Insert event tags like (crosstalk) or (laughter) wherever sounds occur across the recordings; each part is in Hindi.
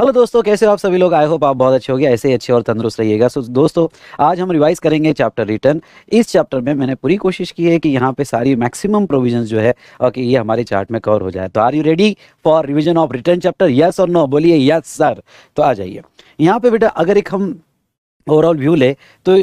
हेलो दोस्तों कैसे हो आप सभी लोग आई होप आप बहुत अच्छे हो गए ऐसे ही अच्छे और तंदुरुस्त रहिएगा सो दोस्तों आज हम रिवाइज करेंगे चैप्टर रिटर्न इस चैप्टर में मैंने पूरी कोशिश की है कि यहाँ पे सारी मैक्सिमम प्रोविजन जो है और कि ये हमारे चार्ट में कवर हो जाए तो are you ready for revision of return chapter yes और नो बोलिए यस सर तो आ जाइए यहाँ पे बेटा अगर एक हम ओवरऑल व्यू ले तो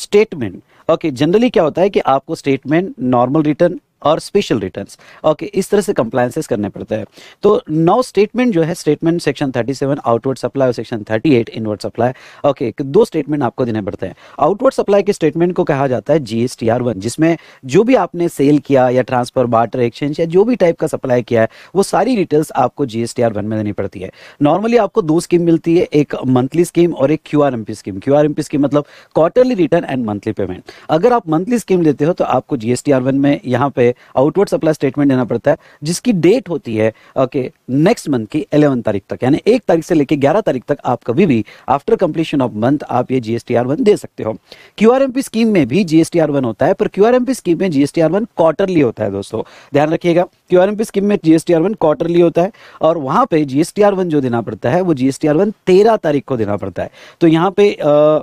स्टेटमेंट ओके जनरली क्या होता है कि आपको स्टेटमेंट नॉर्मल रिटर्न और स्पेशल रिटर्न्स ओके इस तरह से कंप्लायंसेस करने पड़ते हैं तो नौ स्टेटमेंट जो है स्टेटमेंट सेक्शन 37 आउटवर्ड सप्लाई और सेक्शन 38 इनवर्ड सप्लाई ओके दो स्टेटमेंट आपको देने पड़ते हैं आउटवर्ड सप्लाई के स्टेटमेंट को कहा जाता है जी एस जिसमें जो भी आपने सेल किया या ट्रांसफर बाटर एक्सचेंज या जो भी टाइप का सप्लाई किया है वो सारी डिटेल्स आपको जी एस में देनी पड़ती है नॉर्मली आपको दो स्कीम मिलती है एक मंथली स्कीम और एक Q R scheme Q R scheme मतलब quarterly return and monthly payment अगर आप मंथली स्कीम लेते हो तो आपको जी एस में यहाँ पे आउटवर्ड सप्लाई स्टेटमेंट देना पड़ता है जिसकी डेट होती है ओके नेक्स्ट मंथ की इलेवन तारीख तक यानी एक तारीख से लेकर ग्यारह तारीख तक आप कभी भी आफ्टर कंप्लीशन ऑफ मंथ आप ये जीएसटी आर वन दे सकते हो क्यूआरएमपी स्कीम में भी जीएसटी आर वन होता है पर क्यूआरएमपी स्कीम में जीएसटी आर वन क्वार्टरली होता है दोस्तों ध्यान रखिएगा क्यू क्यूआरएमपी स्कीम में जीएसटी आर वन क्वार्टरली होता है और वहां पर जीएसटी आर वन जो देना पड़ता है वो जीएसटी आर वन तेरह तारीख को देना पड़ता है तो यहाँ पे आ,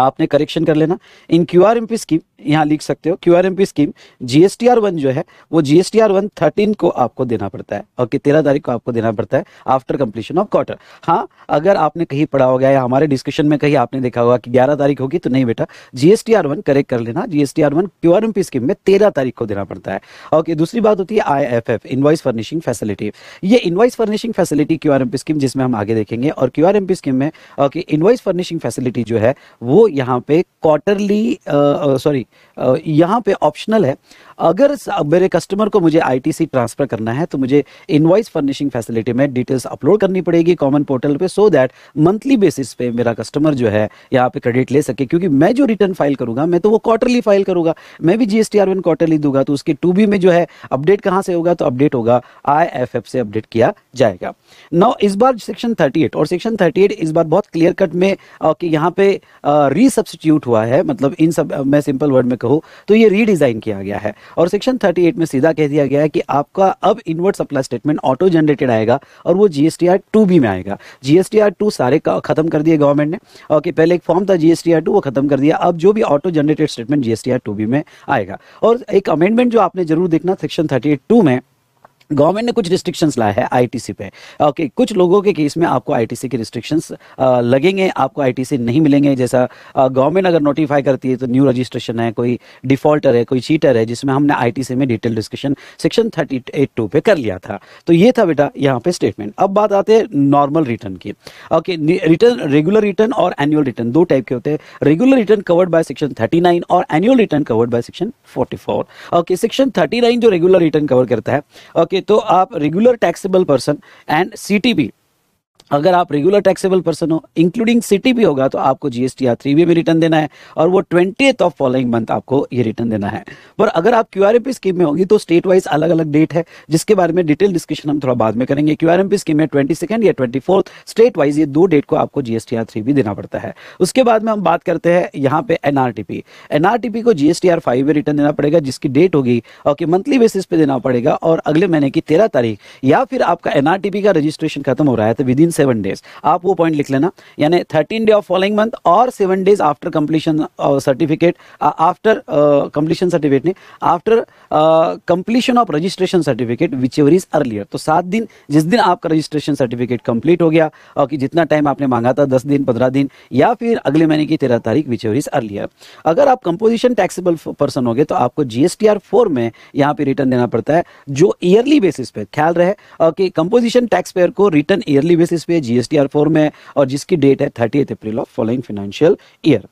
आपने करेक्शन कर लेना in Q R M P scheme यहाँ लिख सकते हो Q R M P scheme GST R one जो है वो जीएसटी आर वन थर्टीन को आपको देना पड़ता है और okay, तेरह तारीख को आपको देना पड़ता है आफ्टर कंप्लीशन ऑफ क्वार्टर हाँ अगर आपने कहीं पढ़ा होगा या हमारे डिस्कशन में कहीं आपने देखा होगा कि ग्यारह तारीख होगी तो नहीं बेटा जीएसटी आर वन करेक्ट कर लेना GST R one Q R M P scheme में तेरह तारीख को देना पड़ता है ओके दूसरी बात होती है I F F invoice furnishing facility ये invoice furnishing facility Q R M P scheme जिसमें हम आगे देखेंगे और Q R M P scheme में ओके इन्वाइस फर्निशिंग फैसिलिटी जो है वो यहाँ पे क्वार्टरली सॉरी यहाँ पे ऑप्शनल है अगर मेरे कस्टमर को मुझे आईटीसी ट्रांसफर करना है तो मुझे इनवाइस फर्निशिंग फैसिलिटी में डिटेल्स अपलोड करनी पड़ेगी कॉमन पोर्टल पे सो दैट मंथली बेसिस पे मेरा कस्टमर जो है यहाँ पे क्रेडिट ले सके क्योंकि मैं जो रिटर्न फाइल करूंगा मैं तो वो क्वार्टरली फाइल करूंगा मैं भी जीएसटी आर क्वार्टरली दूंगा तो उसके टू में जो है अपडेट कहाँ से होगा तो अपडेट होगा आई से अपडेट किया जाएगा नौ इस बार सेक्शन थर्टी और सेक्शन थर्टी इस बार बहुत क्लियर कट में यहाँ पे रीसब्सिट्यूट हुआ है मतलब इन सब मैं सिंपल वर्ड में कहूँ तो ये रीडिज़ाइन किया गया है और सेक्शन 38 में सीधा कह दिया गया है कि आपका अब inward supply statement auto generated आएगा और वो जी एस भी में आएगा जी एस सारे खत्म कर दिए गवर्नमेंट ने और कि पहले एक फॉर्म था जी एस वो खत्म कर दिया अब जो भी auto generated statement G S भी में आएगा और एक अमेंडमेंट जो आपने जरूर देखना सेक्शन थर्टी में गवर्नमेंट ने कुछ रिस्ट्रिक्शंस लाया है आईटीसी पे ओके कुछ लोगों के केस में आपको आईटीसी के रिस्ट्रिक्शंस लगेंगे आपको आईटीसी नहीं मिलेंगे जैसा गवर्नमेंट अगर नोटिफाई करती है तो न्यू रजिस्ट्रेशन है कोई डिफॉल्टर है कोई चीटर है जिसमें हमने आईटीसी में detail discussion section thirty eight two पे कर लिया था तो ये था बेटा यहाँ पे स्टेटमेंट अब बात आते हैं नॉर्मल रिटर्न की ओके रिटर्न रेगुलर रिटर्न और एनुअल रिटर्न दो टाइप के होते हैं regular return covered by section 39 और annual return covered by section 44 okay section 39 जो रेगुलर रिटर्न कवर करता है ओके तो आप regular taxable person and C अगर आप रेगुलर टैक्सेबल पर्सन हो इंक्लूडिंग सिटी भी होगा तो आपको जीएसटी आर थ्री में रिटर्न देना है और वो ट्वेंटी ऑफ फॉलोइंग मंथ आपको ये रिटर्न देना है पर अगर आप क्यू स्कीम में होगी तो स्टेट वाइज अलग अलग डेट है जिसके बारे में डिटेल डिस्कशन हम थोड़ा बाद में करेंगे क्यू स्कीम में ट्वेंटी सेकेंड या ट्वेंटी फोर्थ स्टेट वाइज ये दो डेट को आपको जीएसटी आर थ्री भी देना पड़ता है उसके बाद में हम बात करते हैं यहाँ पे एनआरटीपी एनआरटीपी को जीएसटी आर फाइव में रिटर्न देना पड़ेगा जिसकी डेट होगी और मंथली बेसिस पे देना पड़ेगा और अगले महीने की तेरह तारीख या फिर आपका एनआरटीपी का रजिस्ट्रेशन खत्म हो रहा है तो विद इन सेवन डेज आप वो पॉइंट लिख लेना यानी thirteen day of following month और seven days after completion certificate after completion certificate नहीं after completion of registration certificate whichever is earlier तो सात दिन जिस दिन आपका रजिस्ट्रेशन सर्टिफिकेट कंप्लीट हो गया और कि जितना टाइम आपने मांगा था दस दिन पंद्रह दिन या फिर अगले महीने की तेरह तारीख विच एवर इज अर्लियर अगर आप कंपोजिशन टैक्सेबल पर्सन हो तो आपको जीएसटीआर फोर में यहाँ पे रिटर्न देना पड़ता है जो ईयरली बेसिस पे ख्याल रहे कि कंपोजिशन टैक्स पेयर को रिटर्न ईयरली बेसिस पे जीएसटीआर फोर में और जिसकी डेट है thirty April of following financial year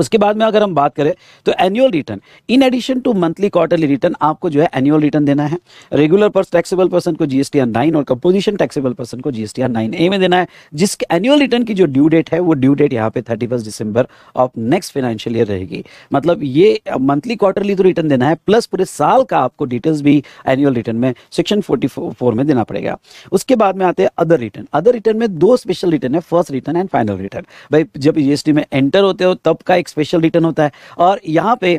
उसके बाद में अगर हम बात करें तो annual return in addition to monthly quarterly return आपको जो है एनुअल रिटर्न देना है रेगुलर पर्स टैक्सेबल पर्सन को जीएसटी आर नाइन और कंपोजिशन टैक्सेबल पर्सन को जीएसटी आर नाइन ए में देना है जिसके एनुअल रिटर्न की जो ड्यू डेट है वो ड्यू डेट यहाँ पे thirty December of next financial year रहेगी मतलब ये मंथली क्वार्टरली तो रिटर्न देना है प्लस पूरे साल का आपको डिटेल्स भी एनुअल रिटर्न में सेक्शन फोर्टी में देना पड़ेगा उसके बाद में आते हैं अदर रिटर्न अदर रिटर्न में दो स्पेशल रिटर्न है first return and final return भाई जब जीएसटी में एंटर होते हो तब का एक स्पेशल रिटर्न होता है और यहाँ पे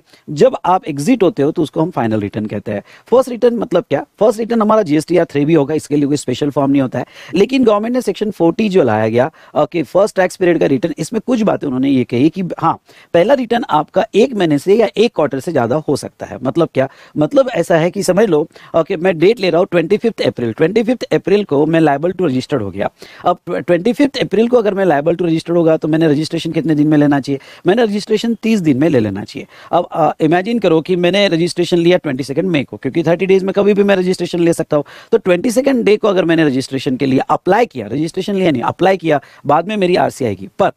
जब आप एग्जिट होते हो तो उसको हम फाइनल रिटर्न कहते हैं फर्स्ट रिटर्न मतलब क्या फर्स्ट रिटर्न हमारा जीएसटी या थ्री भी होगा इसके लिए कोई स्पेशल फॉर्म नहीं होता है लेकिन गवर्नमेंट ने सेक्शन फोर्टी जो लाया गया कि फर्स्ट टैक्स पीरियड का रिटर्न इसमें कुछ बातें उन्होंने ये कही कि हाँ पहला रिटर्न आपका एक महीने से या एक क्वार्टर से ज़्यादा हो सकता है मतलब क्या मतलब ऐसा है कि समझ लो ओके मैं डेट ले रहा हूँ ट्वेंटी अप्रैल ट्वेंटी अप्रैल को मैं लाइबल टू रजिस्टर्ड हो गया अब ट्वेंटी अप्रैल को अगर मैं लाइबल टू रजिस्टर्ड होगा तो मैंने रजिस्ट्रेशन कितने दिन में लेना चाहिए मैंने रजिस्ट्रेशन तीस दिन में ले लेना चाहिए अब इमेजिन करो कि मैंने रजिस्ट्रेशन लिया ट्वेंटी सेकेंड मे को क्योंकि थर्टी डेज में कभी भी मैं रजिस्ट्रेशन ले सकता हूँ तो ट्वेंटी सेकेंड डे को अगर मैंने रजिस्ट्रेशन के लिए अप्लाई किया रजिस्ट्रेशन लिया नहीं अप्लाई किया बाद में मेरी आर की पर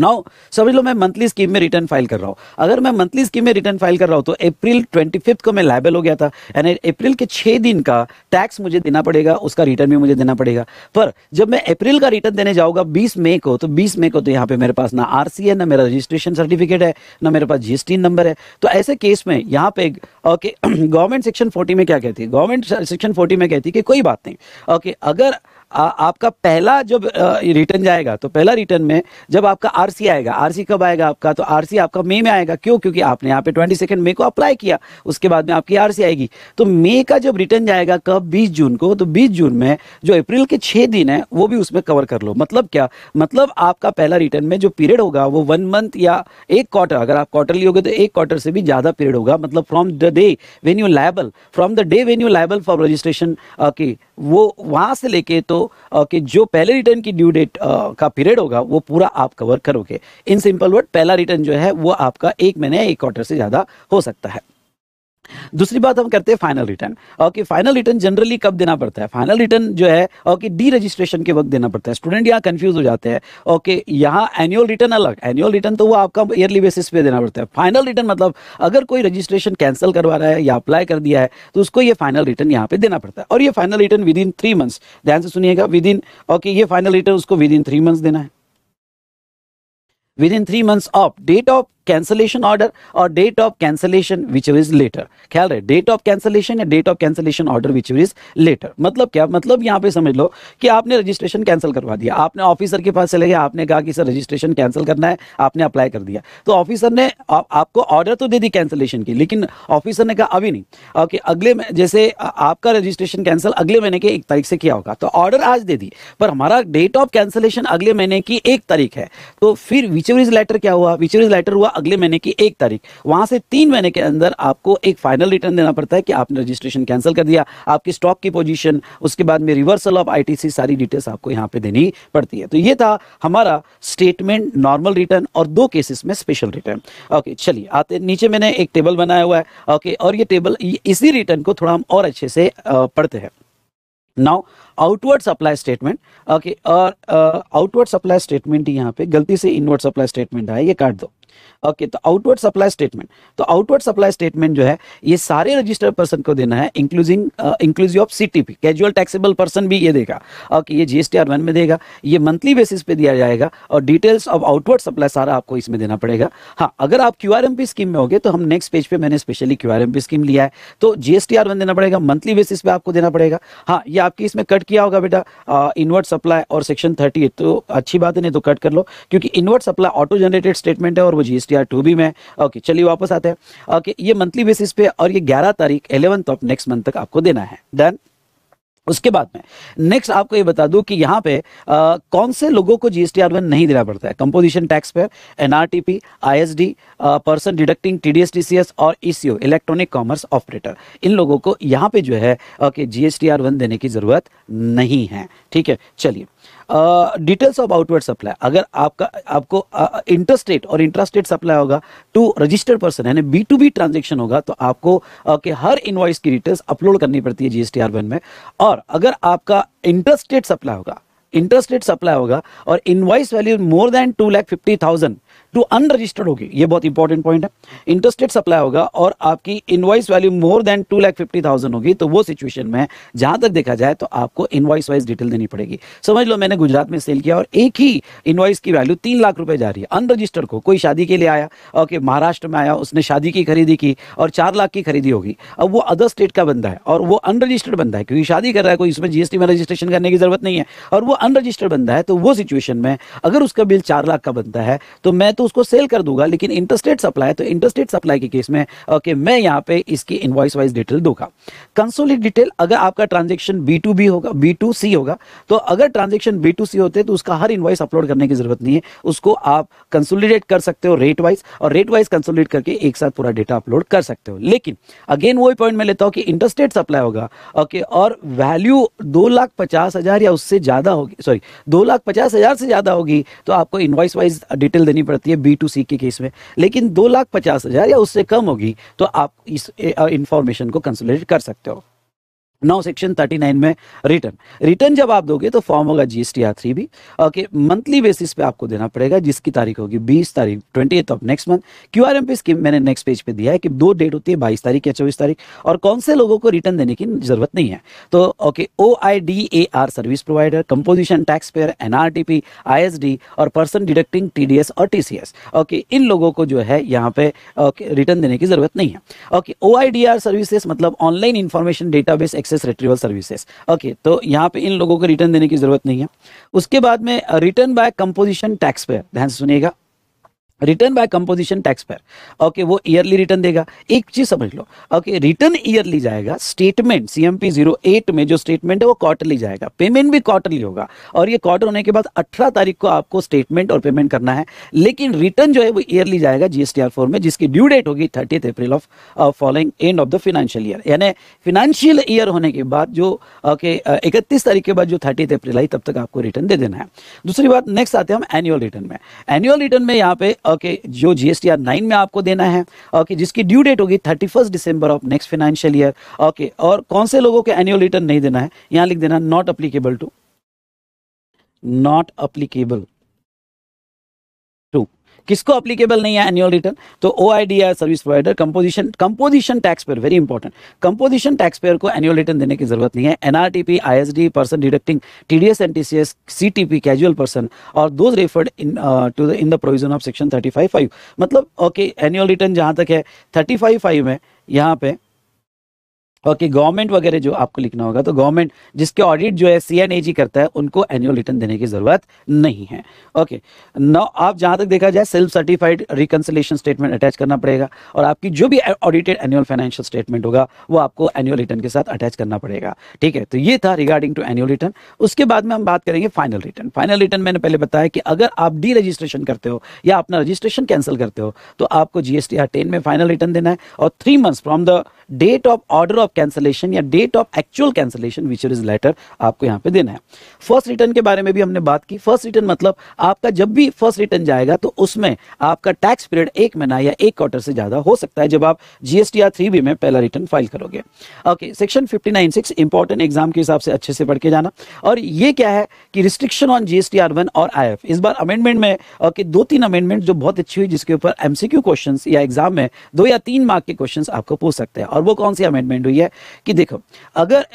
नाउ समझ लोग मैं मंथली स्कीम में रिटर्न फाइल कर रहा हूँ अगर मैं मंथली स्कीम में रिटर्न फाइल कर रहा हूँ तो अप्रैल ट्वेंटी फिफ्थ को मैं लाइबल हो गया था यानी अप्रैल के छः दिन का टैक्स मुझे देना पड़ेगा उसका रिटर्न भी मुझे देना पड़ेगा पर जब मैं अप्रैल का रिटर्न देने जाऊँगा बीस मई को तो बीस मई को तो यहाँ पे मेरे पास ना आर है ना मेरा रजिस्ट्रेशन सर्टिफिकेट है ना मेरे पास जीएसटी नंबर है तो ऐसे केस में यहाँ पे ओके गवर्नमेंट सेक्शन फोर्टी में क्या कहती है गवर्नमेंट सेक्शन फोर्टी में कहती है कि कोई बात नहीं ओके अगर आ, आपका पहला जब रिटर्न जाएगा तो पहला रिटर्न में जब आपका आरसी आएगा आरसी कब आएगा आपका तो आरसी आपका मई में आएगा क्यों क्योंकि आपने यहाँ पे ट्वेंटी सेकेंड मे को अप्लाई किया उसके बाद में आपकी आरसी आएगी तो मे का जब रिटर्न जाएगा कब बीस जून को तो बीस जून में जो अप्रैल के छः दिन है वो भी उसमें कवर कर लो मतलब क्या मतलब आपका पहला रिटर्न में जो पीरियड होगा वो वन मंथ या एक क्वार्टर अगर आप क्वार्टरली होगे तो एक क्वार्टर से भी ज़्यादा पीरियड होगा मतलब from the day when you liable from the day when you liable for registration की वो वहाँ से लेके तो कि जो पहले रिटर्न की ड्यू डेट का पीरियड होगा वो पूरा आप कवर करोगे इन सिंपल वर्ड पहला रिटर्न जो है वो आपका एक महीने एक क्वार्टर से ज़्यादा हो सकता है दूसरी बात हम करते हैं final return okay final return generally कब देना पड़ता है फाइनल रिटर्न जो है ओके डी रजिस्ट्रेशन के वक्त देना पड़ता है स्टूडेंट यहाँ कंफ्यूज हो जाते हैं ओके यहाँ एनुअल रिटर्न अलग एनुअल रिटर्न तो वो आपका ईयरली बेसिस पे देना पड़ता है फाइनल रिटर्न मतलब अगर कोई रजिस्ट्रेशन कैंसिल करवा रहा है या अप्लाई कर दिया है तो उसको ये फाइनल रिटर्न यहाँ पे देना पड़ता है और ये final return within three months ध्यान से सुनिएगा विद इन ओके ये फाइनल रिटर्न उसको विद इन थ्री मंथ्स देना है within three months of date of cancellation order और date of cancellation which is later ख्याल रहे डेट ऑफ कैंसलेशन या date of cancellation order which is later मतलब क्या मतलब यहाँ पे समझ लो कि आपने रजिस्ट्रेशन कैंसिल करवा दिया आपने ऑफिसर के पास चले गए आपने कहा कि सर रजिस्ट्रेशन कैंसिल करना है आपने अप्लाई कर दिया तो ऑफिसर ने आ, आपको ऑर्डर तो दे दी कैंसिलेशन की लेकिन ऑफिसर ने कहा अभी नहीं ओके अगले जैसे आपका रजिस्ट्रेशन कैंसिल अगले महीने की एक तारीख से किया होगा तो ऑर्डर आज दे दी पर हमारा डेट ऑफ कैंसिलेशन अगले महीने की एक तारीख है तो फिर विचेवर इज लेटर क्या हुआ विचेवर इज लेटर हुआ अगले महीने की एक तारीख वहां से तीन महीने के अंदर आपको एक फाइनल रिटर्न देना पड़ता है कि आपने रजिस्ट्रेशन कैंसिल कर दिया आपकी स्टॉक की पोजीशन उसके बाद में रिवर्सल ऑफ आईटीसी सारी डिटेल्स आपको यहाँ पे देनी पड़ती है तो ये था हमारा स्टेटमेंट नॉर्मल रिटर्न और दो केसेस में स्पेशल रिटर्न ओके चलिए आते नीचे मैंने एक टेबल बनाया हुआ है ओके और ये टेबल इसी रिटर्न को थोड़ा हम और अच्छे से पढ़ते हैं now outward supply statement okay और आउटवर्ड सप्लाई स्टेटमेंट यहाँ पे गलती से इनवर्ड सप्लाई स्टेटमेंट आया ये काट दो ओके तो आउटवर्ड सप्लाई स्टेटमेंट तो आउटवर्ड सप्लाई स्टेटमेंट जो है ये सारे रजिस्टर पर्सन को देना है including inclusive of CTP casual taxable person भी ये देगा ओके ये जीएसटी आर वन में देगा ये मंथली बेसिस पे दिया जाएगा और डिटेल्स ऑफ आउटवर्ड सप्लाई सारा आपको इसमें देना पड़ेगा हाँ अगर आप क्यू स्कीम में होगे तो हम नेक्स्ट पेज पर मैंने स्पेशली क्यू स्कीम लिया है तो जीएसटी आर वन देना पड़ेगा मंथली बेसिस पे आपको देना पड़ेगा हाँ ये आपकी इसमें कट किया होगा बेटा इनवर्ट uh, सप्लाई और सेक्शन थर्टी तो अच्छी बात है नहीं तो कट कर लो क्योंकि inward supply auto generated statement है और जी एस e टू भी में ओके चलिए वापस आते हैं ओके ये मंथली बेसिस पे और ये ग्यारह तारीख इलेवंथ ऑफ नेक्स्ट मंथ तक आपको देना है डन उसके बाद में नेक्स्ट आपको ये बता दूं कि यहाँ पे आ, कौन से लोगों को जीएसटी आर वन नहीं देना पड़ता है composition tax taxpayer NRTP ISD person deducting TDS TCS और ईसीओ इलेक्ट्रॉनिक कॉमर्स ऑपरेटर इन लोगों को यहाँ पे जो है ओके जीएसटी आर वन देने की जरूरत नहीं है ठीक है चलिए डिटेल्स ऑफ आउटवर्ड सप्लाई अगर आपका आपको इंटरस्टेट और इंट्रास्टेट सप्लाई होगा टू रजिस्टर्ड पर्सन यानी बी टू बी ट्रांजेक्शन होगा तो आपको uh, के हर इन्वाइस की डिटेल्स अपलोड करनी पड़ती है जीएसटी वन में और अगर आपका इंटरस्टेट सप्लाई होगा इंटरेस्ट सप्लाई होगा और invoice value more than two lakh fifty thousand to unregistered होगी ये बहुत इंपॉर्टेंट पॉइंट है इंटरस्टेट सप्लाई होगा और आपकी invoice value more than two lakh fifty thousand होगी तो वो सिचुएशन में जहां तक देखा जाए तो आपको इनवाइस वाइज डिटेल देनी पड़ेगी समझ लो मैंने गुजरात में सेल किया और एक ही इन्वाइस की वैल्यू तीन लाख रुपए जा रही है अनरजिस्टर्ड को कोई शादी के लिए आया ओके महाराष्ट्र में आया उसने शादी की खरीदी की और चार लाख की खरीदी होगी अब वो अदर स्टेट का बंदा है और वो अनरजिस्टर्ड बंदा है क्योंकि शादी कर रहा है कोई इसमें जीएसटी में रजिस्ट्रेशन करने की जरूरत नहीं है और वो अनरजिस्टर्ड बंदा है तो वो सिचुएशन में अगर उसका बिल चार लाख का बनता है तो मैं तो तो उसको सेल कर दूंगा लेकिन इंटरस्टेट सप्लाई तो इंटरस्टेट सप्लाई के केस में ओके मैं यहाँ पे इसकी इन्वॉइस वाइज डिटेल दूंगा कंसोलिड डिटेल अगर आपका ट्रांजेक्शन बी टू बी होगा बी टू सी होगा तो अगर ट्रांजेक्शन बी टू सी होते तो उसका हर इन्वाइस अपलोड करने की जरूरत नहीं है उसको आप कंसोलिडेट कर सकते हो रेट वाइज और रेट वाइज कंसोलिडेट करके एक साथ पूरा डेटा अपलोड कर सकते हो लेकिन अगेन वही पॉइंट मैं लेता हूँ कि इंटरस्टेट सप्लाई होगा ओके और वैल्यू दो लाख पचास हजार या उससे ज्यादा होगी सॉरी दो लाख पचास हजार से ज्यादा होगी तो आपको इन्वॉइस वाइज डिटेल देनी पड़ती है ये बी टू सी के केस में लेकिन दो लाख पचास हज़ार या उससे कम होगी तो आप इस इंफॉर्मेशन को कंसिडर कर सकते हो नौ सेक्शन नाइन में रिटर्न रिटर्न जब आप दोगे तो फॉर्म होगा जीएसटी आर थ्री भी ओके मंथली बेसिस पे आपको देना पड़ेगा जिसकी तारीख होगी बीस तारीख twenty of next month Q R M P scheme मैंने नेक्स्ट पेज पे दिया है कि दो डेट होती है बाईस तारीख या चौबीस तारीख और कौन से लोगों को रिटर्न देने की जरूरत नहीं है तो okay O I D A R service provider composition tax taxpayer N R T P I S D और person deducting T D S और टी सी एस ओके इन लोगों को जो है यहाँ पे रिटर्न देने की जरूरत नहीं है okay O I D R services मतलब online information database access services retrieval services okay तो यहाँ पे इन लोगों को रिटर्न देने की जरूरत नहीं है उसके बाद में रिटर्न बाय कंपोजिशन टैक्स पे ध्यान सुनिएगा return by composition tax taxpayer okay वो ईयरली रिटर्न देगा एक चीज समझ लो ओके रिटर्न ईयरली जाएगा स्टेटमेंट सीएमपी जीरो एट में जो स्टेटमेंट है वो क्वार्टरली जाएगा पेमेंट भी क्वार्टरली होगा और ये क्वार्टर होने के बाद 18 तारीख को आपको स्टेटमेंट और पेमेंट करना है लेकिन रिटर्न जो है वो ईयरली जाएगा जीएसटीआर फोर में जिसकी ड्यू डेट होगी thirty April of following end of the financial year यानी फाइनेंशियल ईयर होने के बाद जो ओके uh, इकतीस तारीख के बाद जो थर्टी अप्रैल आई तब तक आपको रिटर्न दे देना है दूसरी बात नेक्स्ट आते हैं हम एनुअल रिटर्न में एनुअल रिटर्न में यहाँ पे ओके जो आर नाइन में आपको देना है ओके जिसकी ड्यू डेट होगी thirty first December of next financial year okay और कौन से लोगों को एनुअल रिटर्न नहीं देना है यहाँ लिख देना not applicable to not applicable किसको अप्लीकेबल नहीं है एनुअल रिटर्न तो O I service provider composition composition tax taxpayer very important composition tax taxpayer को एनुअल रिटर्न देने की जरूरत नहीं है NRTP ISD person deducting TDS C T CTP casual person और those referred in to the in the provision of section thirty five five मतलब ओके एनुअल रिटर्न जहां तक है थर्टी फाइव फाइव में यहाँ पे ओके गवर्नमेंट वगैरह जो आपको लिखना होगा तो गवर्नमेंट जिसके ऑडिट जो है सी करता है उनको एनुअल रिटर्न देने की जरूरत नहीं है ओके नौ आप जहां तक देखा जाए self certified reconciliation statement attach करना पड़ेगा और आपकी जो भी ऑडिटेड एनुअल फाइनेंशियल स्टेटमेंट होगा वो आपको एनुअल रिटर्न के साथ अटैच करना पड़ेगा ठीक है तो ये था रिगार्डिंग टू एनुअल रिटर्न उसके बाद में हम बात करेंगे फाइनल रिटर्न फाइनल रिटर्न मैंने पहले बताया कि अगर आप डी रजिस्ट्रेशन करते हो या अपना रजिस्ट्रेशन कैंसिल करते हो तो आपको जीएसटी आर टेन में फाइनल रिटर्न देना है और three month from the date of order of cancellation या date of actual cancellation whichever is later आपको यहाँ पे देना है फर्स्ट रिटर्न के बारे में भी हमने बात की फर्स्ट रिटर्न मतलब आपका जब भी फर्स्ट रिटर्न जाएगा तो उसमें आपका टैक्स पीरियड एक महीना या एक क्वार्टर से ज्यादा हो सकता है जब आप जीएसटी आर थ्री बी में पहला रिटर्न फाइल करोगे okay section fifty nine six important exam के हिसाब से अच्छे से पढ़ के जाना और ये क्या है कि restriction on GST R one और आई एफ इस बार अमेंडमेंट में ओके दो तीन अमेंडमेंट जो बहुत अच्छी हुई जिसके ऊपर एमसीक्यू क्वेश्चन या एग्जाम में दो या तीन मार्क के क्वेश्चन आपको पूछ सकते हैं और वो कौन सी अमेंडमेंट हुई है है कि देखो अगर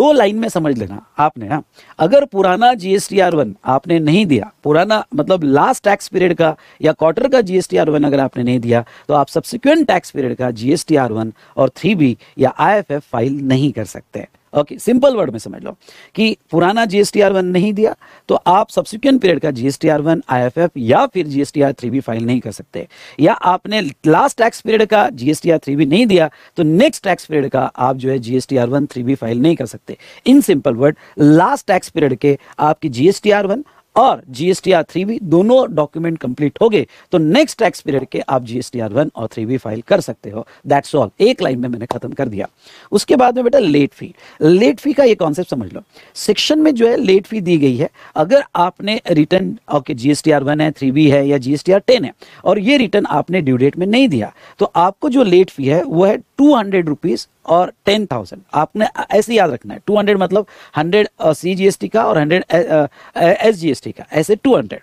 दो लाइन में समझ लेना आपने ना अगर पुराना जीएसटी आर वन आपने नहीं दिया पुराना मतलब लास्ट टैक्स पीरियड का या क्वार्टर का जीएसटी आर वन अगर आपने नहीं दिया तो आप सब्सिक्वेंट टैक्स पीरियड का जीएसटी आर वन और थ्री बी या आई फाइल नहीं कर सकते हैं ओके सिंपल वर्ड में समझ लो कि पुराना जीएसटीआर वन नहीं दिया तो आप सब्सिक्वेंट पीरियड का जीएसटीआर वन आईएफएफ या फिर जीएसटीआर थ्री भी फाइल नहीं कर सकते या आपने लास्ट टैक्स पीरियड का जीएसटीआर थ्री भी नहीं दिया तो नेक्स्ट टैक्स पीरियड का आप जो है जीएसटीआर वन थ्री भी फाइल नहीं कर सकते in simple word last tax period के आपकी जीएसटीआर वन और जीएसटीआर थ्री भी दोनों डॉक्यूमेंट कंप्लीट हो गए तो नेक्स्ट टैक्स पीरियड के आप जीएसटीआर वन और थ्री भी फाइल कर सकते हो दैट्स ऑल एक लाइन में मैंने खत्म कर दिया उसके बाद में बेटा लेट फी लेट फी का ये कॉन्सेप्ट समझ लो सेक्शन में जो है लेट फी दी गई है अगर आपने रिटर्न ओके जीएसटीआर वन है थ्री बी है या जीएसटीआर टेन है और ये रिटर्न आपने ड्यू डेट में नहीं दिया तो आपको जो लेट फी है वो है टू हंड्रेड रुपीज और टेन थाउजेंड आपने ऐसे याद रखना है टू हंड्रेड मतलब hundred C G S T का और hundred S G S T का ऐसे two hundred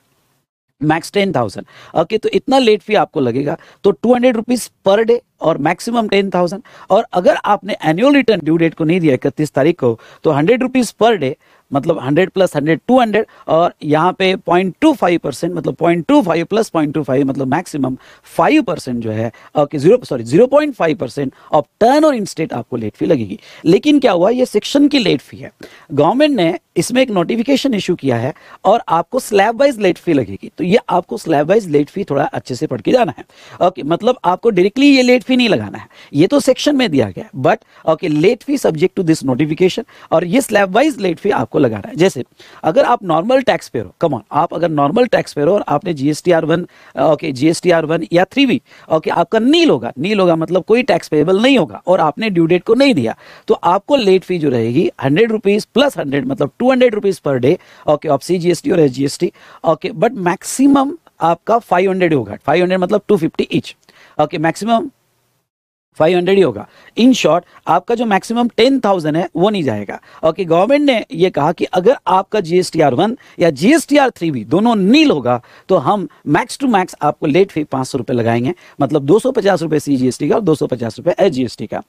max ten thousand okay तो इतना लेट फी आपको लगेगा तो two hundred rupees per day और मैक्सिमम टेन थाउजेंड और अगर आपने एनुअल रिटर्न ड्यू डेट को नहीं दिया इकतीस तारीख को तो हंड्रेड रुपीज पर डे मतलब 100 प्लस 100 200 और यहाँ पे 0.25 परसेंट मतलब 0.25 प्लस 0.25 मतलब मैक्सिमम 5 परसेंट जो है okay zero sorry 0.5 percent of turn और इंस्टेट आपको लेट फी लगेगी लेकिन क्या हुआ ये सेक्शन की लेट फी है गवर्नमेंट ने इसमें एक नोटिफिकेशन इशू किया है और आपको स्लैब वाइज लेट फी लगेगी तो ये आपको स्लैब वाइज लेट फी थोड़ा अच्छे से पढ़ के जाना है ओके मतलब आपको डायरेक्टली ये लेट फी नहीं लगाना है ये तो सेक्शन में दिया गया but okay late fee subject to this notification और ये स्लैब वाइज लेट फी आपको लगाना है जैसे अगर आप नॉर्मल टैक्स पेयर हो कमॉन आप अगर नॉर्मल टैक्स पेयर हो और आपने GST R one okay GST R one या थ्री वी ओके आपका नील होगा नील होगा मतलब कोई टैक्स पेबल नहीं होगा और आपने ड्यू डेट को नहीं दिया तो आपको लेट फी जो रहेगी हंड्रेड रुपीज प्लस हंड्रेड मतलब two two hundred rupees per day okay of C GST और S G okay but maximum आपका फाइव हंड्रेड होगा फाइव हंड्रेड मतलब two fifty each okay maximum five hundred ही होगा इन शॉर्ट आपका जो मैक्सिमम टेन थाउजेंड है वो नहीं जाएगा ओके okay, गवर्नमेंट ने ये कहा कि अगर आपका G S T R one या G S T R three भी दोनों नील होगा तो हम मैक्स टू मैक्स आपको लेट फी पाँच सौ रुपये लगाएंगे मतलब दो सौ पचास रुपये सी जी एस टी का और दो सौ पचास रुपये एस जी एस टी का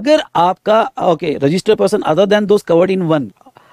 अगर आपका okay registered person other than those covered in one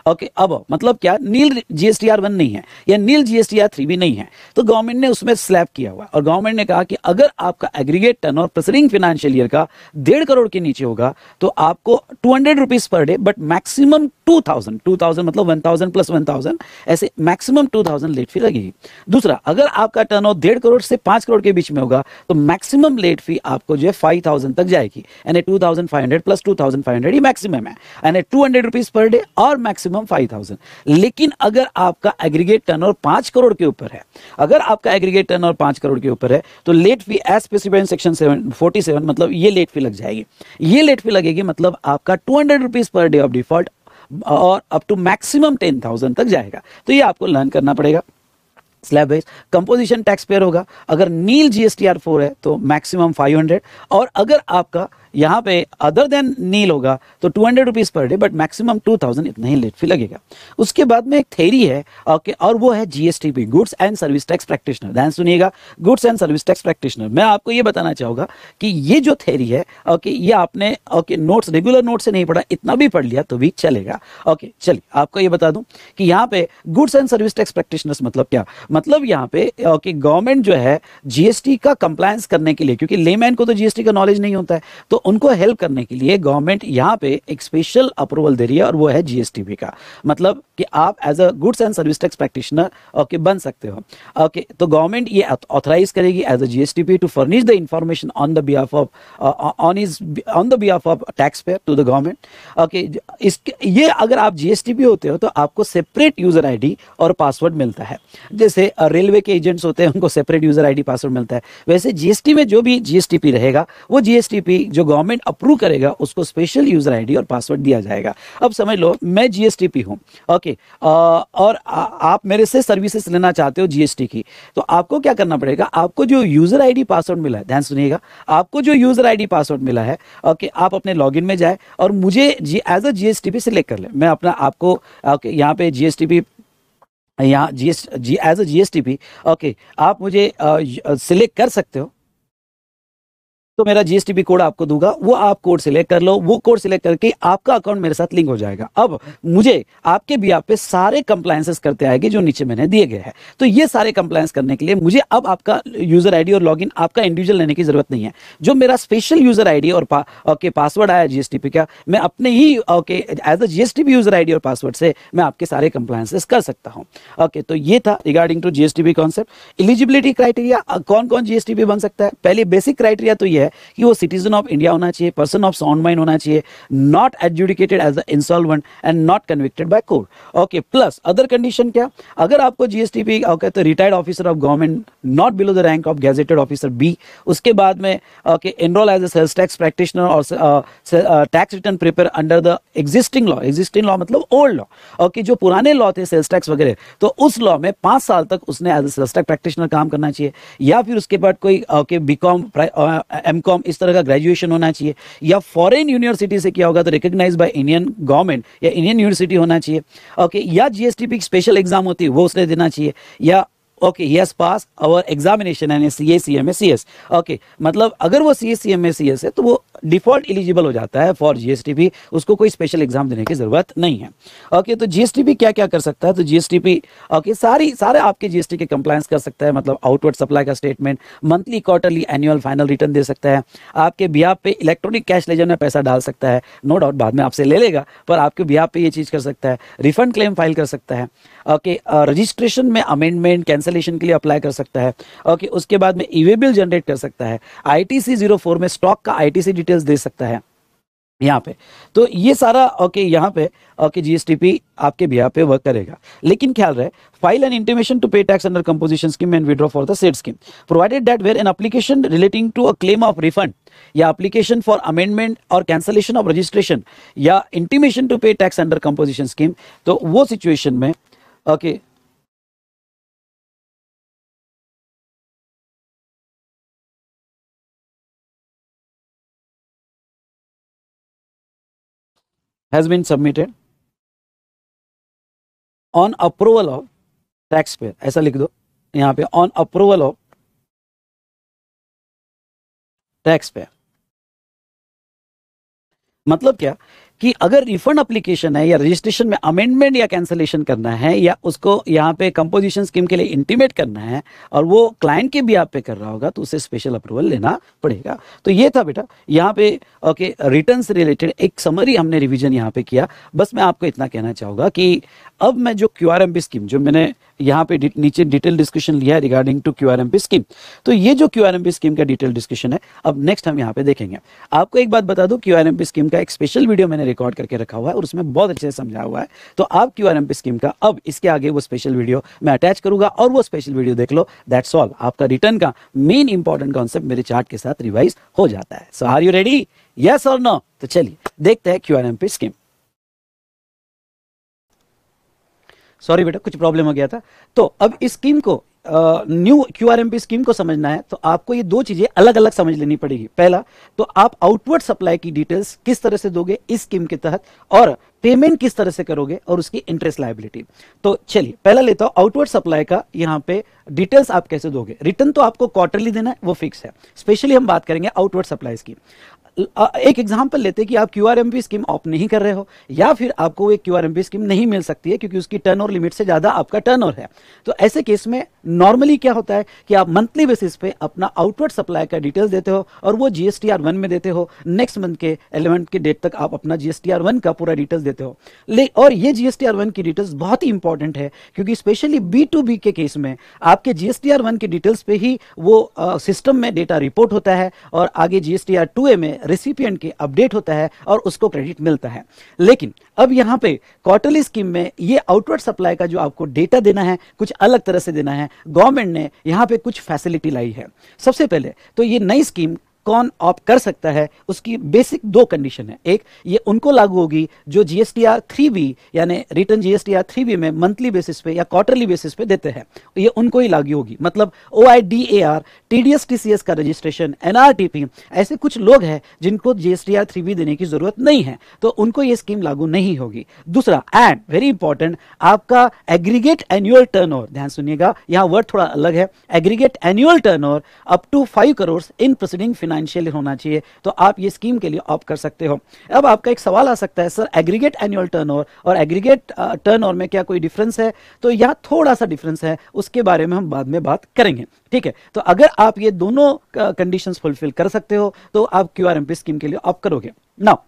okay अब मतलब क्या नील जीएसटीआर वन नहीं है या नील जीएसटीआर थ्री भी नहीं है तो गवर्नमेंट ने उसमें स्लैब किया हुआ और गवर्नमेंट ने कहा कि अगर आपका एग्रीगेट टर्न और प्रसरिंग फाइनेंशियल ईयर का डेढ़ करोड़ के नीचे होगा तो आपको two hundred rupees per day but maximum two thousand two thousand मतलब one thousand plus one thousand ऐसे maximum two thousand late fee लगेगी दूसरा अगर आपका टर्न ओवर डेढ़ करोड़ से पांच करोड़ के बीच में होगा तो मैक्सिमम लेट फी आपको जो है फाइव थाउजेंड तक जाएगी यानी two thousand five hundred plus two thousand five hundred ही मैक्सिमम है यानी two hundred rupees per day और मैक्सिमम मैक्सिमम फाइव थाउजेंड लेकिन अगर आपका एग्रीगेट टर्न और पांच करोड़ के ऊपर है अगर आपका एग्रीगेट टर्न और पांच करोड़ के ऊपर है तो late fee as specified section seven forty seven मतलब ये लेट फी लग जाएगी ये लेट फी लगेगी मतलब आपका two hundred rupees per day of default और up to maximum ten thousand तक जाएगा तो ये आपको लर्न करना पड़ेगा slab base composition tax payer होगा अगर नील जीएसटीआर फोर है तो मैक्सिमम फाइव हंड्रेड और अगर आपका यहाँ पे अदर देन नील होगा तो two hundred rupees per day but maximum two thousand इतना ही लेट फी लगेगा उसके बाद में एक थेरी है ओके और वो है GSTP goods and service tax practitioner ध्यान सुनिएगा goods and service tax practitioner मैं आपको ये बताना चाहूँगा कि ये जो थेरी है ओके ये आपने ओके नोट्स रेगुलर नोट से नहीं पढ़ा इतना भी पढ़ लिया तो भी चलेगा ओके चलिए आपको ये बता दूँ कि यहाँ पे goods and service tax practitioner मतलब क्या मतलब यहाँ पे ओके गवर्नमेंट जो है जीएसटी का कंप्लायंस करने के लिए क्योंकि लेमैन को तो जीएसटी का नॉलेज नहीं होता है तो उनको हेल्प करने के लिए गवर्नमेंट यहाँ पे एक स्पेशल अप्रूवल दे रही है और वो है जीएसटीबी का मतलब कि आप as a goods and service tax practitioner okay बन सकते हो ओके तो गवर्नमेंट ये ऑथराइज करेगी as a GSTP to furnish the information on the behalf of on is on the behalf of tax payer to the government okay इसके ये अगर आप जीएसटीपी होते हो तो आपको सेपरेट यूजर आईडी और पासवर्ड मिलता है जैसे रेलवे uh, के एजेंट्स होते हैं उनको सेपरेट यूजर आईडी पासवर्ड मिलता है वैसे जीएसटी में जो भी जीएसटीपी रहेगा वो जीएसटीपी जो गवर्नमेंट अप्रूव करेगा उसको स्पेशल यूजर आईडी और पासवर्ड दिया जाएगा अब समझ लो मैं जीएसटी पी हूँ ओके और आ, आप मेरे से सर्विसेज लेना चाहते हो जीएसटी की तो आपको क्या करना पड़ेगा आपको जो यूजर आईडी पासवर्ड मिला है ध्यान सुनिएगा आपको जो यूजर आईडी पासवर्ड मिला है ओके आप अपने लॉग में जाए और मुझे as a G P select कर ले मैं अपना आपको ओके यहाँ पे पी यहाँ G S G as a G okay आप मुझे सिलेक्ट कर सकते हो तो मेरा जीएसटी भी कोड आपको दूंगा वो आप कोड सिलेक्ट कर लो वो कोड सिलेक्ट करके आपका अकाउंट मेरे साथ लिंक हो जाएगा अब मुझे आपके भी आप पे सारे कंप्लायंसेस करते आएगी जो नीचे मैंने दिए गए हैं तो ये सारे कंप्लायंस करने के लिए मुझे अब आपका यूजर आईडी और लॉगिन आपका इंडिविजुअल लेने की जरूरत नहीं है जो मेरा स्पेशल यूजर आईडी और ओके पासवर्ड आया जीएसटी पे का मैं अपने ही okay as a GST user ID और पासवर्ड से मैं आपके सारे कंप्लायंसेस कर सकता हूँ ओके तो ये था regarding to GSTP concept eligibility criteria कौन कौन जीएसटी जीएसटीपी बन सकता है पहले बेसिक क्राइटेरिया तो यह है कि वो सिटीजन ऑफ इंडिया होना चाहिए पर्सन ऑफ साउंड माइंड होना चाहिए not adjudicated as the insolvent and not convicted by court okay plus other condition क्या अगर आपको जीएसटी पे कहते retired officer of government not below the rank of gazetted officer be उसके बाद में okay enrol as a sales tax practitioner और tax return prepare under the existing law existing law मतलब ओल्ड लॉ ओके जो पुराने लॉ थे सेल्स टैक्स वगैरह तो उस लॉ में पांच साल तक उसने as a sales tax practitioner काम करना चाहिए या फिर उसके बाद कोई okay B com M B com इस तरह का ग्रेजुएशन होना चाहिए या फॉरेन यूनिवर्सिटी से किया होगा तो रिकग्नाइज बाय इंडियन गवर्नमेंट या इंडियन यूनिवर्सिटी होना चाहिए ओके या जीएसटी स्पेशल एग्जाम होती है वो उसने देना चाहिए या okay he has pass our examination N C A C M A C S okay मतलब अगर वो सी A C M A C S है तो वो डिफॉल्ट एलिजिबल हो जाता है फॉर जीएसटी पी उसको कोई स्पेशल एग्जाम देने की ज़रूरत नहीं है ओके तो जीएसटी पी क्या क्या कर सकता है तो जीएसटी पी ओके सारी सारे आपके जीएसटी के कंप्लायंस कर सकता है मतलब आउटवर्ड सप्लाई का statement monthly quarterly annual final return दे सकता है आपके बिहार पे इलेक्ट्रॉनिक कैश लेजर में पैसा डाल सकता है नो डाउट बाद में आपसे ले लेगा पर आपके बिहार पे ये चीज़ कर सकता है रिफंड क्लेम फाइल कर सकता है ओके रजिस्ट्रेशन में अमेंडमेंट कैंसिल कैंसिलेशन के लिए अप्लाई कर सकता है ओके उसके बाद में ईवे बिल जनरेट कर सकता है आईटीसी जीरो फोर में स्टॉक का आईटीसी डिटेल्स दे सकता है यहाँ पे तो ये सारा ओके यहाँ पे ओके जीएसटीपी आपके भी यहाँ पे वर्क करेगा लेकिन ख्याल रहे file and intimation to pay tax under composition scheme and withdraw for the said scheme provided that where an application relating to a claim of refund या एप्लीकेशन फॉर अमेंडमेंट और कैंसलेशन ऑफ रजिस्ट्रेशन या intimation to pay tax under composition scheme तो वो सिचुएशन में okay okay, has been submitted on approval of taxpayer aisa likh do yahan pe on approval of taxpayer मतलब क्या कि अगर रिफंड अप्लीकेशन है या रजिस्ट्रेशन में अमेंडमेंट या कैंसिलेशन करना है या उसको यहाँ पे कंपोजिशन स्कीम के लिए इंटीमेट करना है और वो क्लाइंट के भी आप पे कर रहा होगा तो उसे स्पेशल अप्रूवल लेना पड़ेगा तो ये था बेटा यहाँ पे ओके रिटर्न रिलेटेड एक समरी हमने रिविजन यहाँ पे किया बस मैं आपको इतना कहना चाहूँगा कि अब मैं जो क्यू स्कीम जो मैंने यहाँ पे नीचे डिटेल डिस्कशन लिया है रिगार्डिंग टू क्यू स्कीम तो ये जो क्यू स्कीम का डिटेल डिस्कशन है अब नेक्स्ट हम यहाँ पे देखेंगे आपको एक बात बता दो क्यू आर स्कीम का एक स्पेशल वीडियो मैंने रिकॉर्ड करके रखा हुआ है और उसमें बहुत अच्छे से समझा हुआ है तो आप क्यू आर स्कीम का अब इसके आगे वो स्पेशल वीडियो मैं अटैच करूंगा और वो स्पेशल वीडियो देख लो दैट्स ऑल आपका रिटर्न का मेन इंपॉर्टेंट कॉन्सेप्ट मेरे चार्ट के साथ रिवाइज हो जाता है so are you ready yes और नो तो चलिए देखते हैं क्यू आर स्कीम सॉरी बेटा कुछ प्रॉब्लम हो गया था तो अब इस स्कीम को new Q R M P scheme को समझना है तो आपको ये दो चीजें अलग अलग समझ लेनी पड़ेगी पहला तो आप आउटवर्ड सप्लाई की डिटेल्स किस तरह से दोगे इस स्कीम के तहत और पेमेंट किस तरह से करोगे और उसकी इंटरेस्ट लाइबिलिटी तो चलिए पहला लेता हूँ आउटवर्ड सप्लाई का यहाँ पे डिटेल्स आप कैसे दोगे रिटर्न तो आपको क्वार्टरली देना है वो फिक्स है स्पेशली हम बात करेंगे आउटवर्ड सप्लाई की एक एग्जाम्पल लेते कि आप Q R M P scheme opt नहीं कर रहे हो या फिर आपको एक Q R M P scheme नहीं मिल सकती है क्योंकि उसकी टर्न ओवर लिमिट से ज़्यादा आपका टर्न ओवर है तो ऐसे केस में नॉर्मली क्या होता है कि आप मंथली बेसिस पे अपना आउटवर्ड सप्लाई का डिटेल्स देते हो और वो G S T R one में देते हो नेक्स्ट मंथ के एलेवेंथ के डेट तक आप अपना G S T R one का पूरा डिटेल्स देते हो ले और ये G S T R one की डिटेल्स बहुत ही इंपॉर्टेंट है क्योंकि स्पेशली बी टू बी के केस में आपके G S T R one की डिटेल्स पे ही वो सिस्टम में डेटा रिपोर्ट होता है और आगे G S T R two A में रेसिपियंट के अपडेट होता है और उसको क्रेडिट मिलता है लेकिन अब यहाँ पे क्वार्टरली स्कीम में ये आउटवर्ड सप्लाई का जो आपको डेटा देना है कुछ अलग तरह से देना है गवर्नमेंट ने यहाँ पे कुछ फैसिलिटी लाई है सबसे पहले तो ये नई स्कीम कौन ऑप कर सकता है उसकी बेसिक दो कंडीशन है एक ये उनको लागू होगी जो जीएसटी आर थ्री बी यानी return GST R three B में मंथली बेसिस पे या क्वार्टरली बेसिस पे देते हैं ये उनको ही लागू होगी मतलब O I D A R T D S T C S का registration N R T P ऐसे कुछ लोग हैं जिनको जीएसटी आर थ्री बी देने की जरूरत नहीं है तो उनको ये स्कीम लागू नहीं होगी दूसरा एंड वेरी इंपॉर्टेंट आपका एग्रीगेट एनुअल टर्न ध्यान सुनिएगा यहाँ वर्ड थोड़ा अलग है aggregate annual turn up to five crore in preceding financial होना चाहिए तो आप ये स्कीम के लिए ऑप कर सकते हो अब आपका एक सवाल आ सकता है सर एग्रीगेट एनुअल टर्न और एग्रीगेट टर्न में क्या कोई डिफरेंस है तो यहाँ थोड़ा सा डिफरेंस है उसके बारे में हम बाद में बात करेंगे ठीक है तो अगर आप ये दोनों कंडीशन फुलफिल कर सकते हो तो आप क्यू आर स्कीम के लिए ऑप करोगे नाउ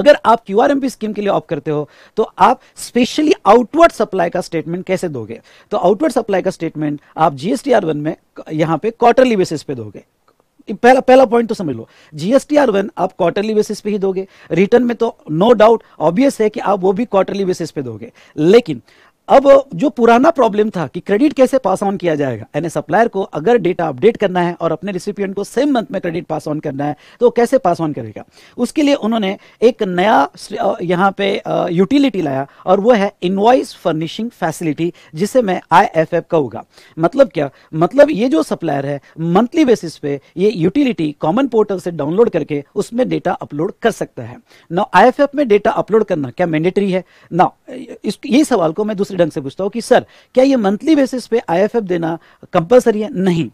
अगर आप क्यू आर स्कीम के लिए ऑप करते हो तो आप स्पेशली आउटवर्ड सप्लाई का स्टेटमेंट कैसे दोगे तो आउटवर्ड सप्लाई का स्टेटमेंट आप जीएसटीआर वन में यहाँ पे क्वार्टरली बेसिस पे दोगे पहला पहला पॉइंट तो समझ लो जीएसटीआर वन आप क्वार्टरली बेसिस पे ही दोगे रिटर्न में तो नो डाउट ऑब्वियस है कि आप वो भी क्वार्टरली बेसिस पे दोगे लेकिन अब जो पुराना प्रॉब्लम था कि क्रेडिट कैसे पास ऑन किया जाएगा यानी सप्लायर को अगर डेटा अपडेट करना है और अपने रिसिपियंट को सेम मंथ में क्रेडिट पास ऑन करना है तो कैसे पास ऑन करेगा उसके लिए उन्होंने एक नया यहाँ पे यूटिलिटी लाया और वो है इनवाइस फर्निशिंग फैसिलिटी जिसे मैं आई एफ एफ कहूँगा मतलब क्या मतलब ये जो सप्लायर है मंथली बेसिस पे ये यूटिलिटी कॉमन पोर्टल से डाउनलोड करके उसमें डेटा अपलोड कर सकता है ना आई एफ एफ में डेटा अपलोड करना क्या मैंडेटरी है ना इस ये सवाल को मैं दूसरे ढंग से पूछता हूँ कि सर क्या ये मंथली बेसिस पे आईएफएफ देना कंपलसरी है नहीं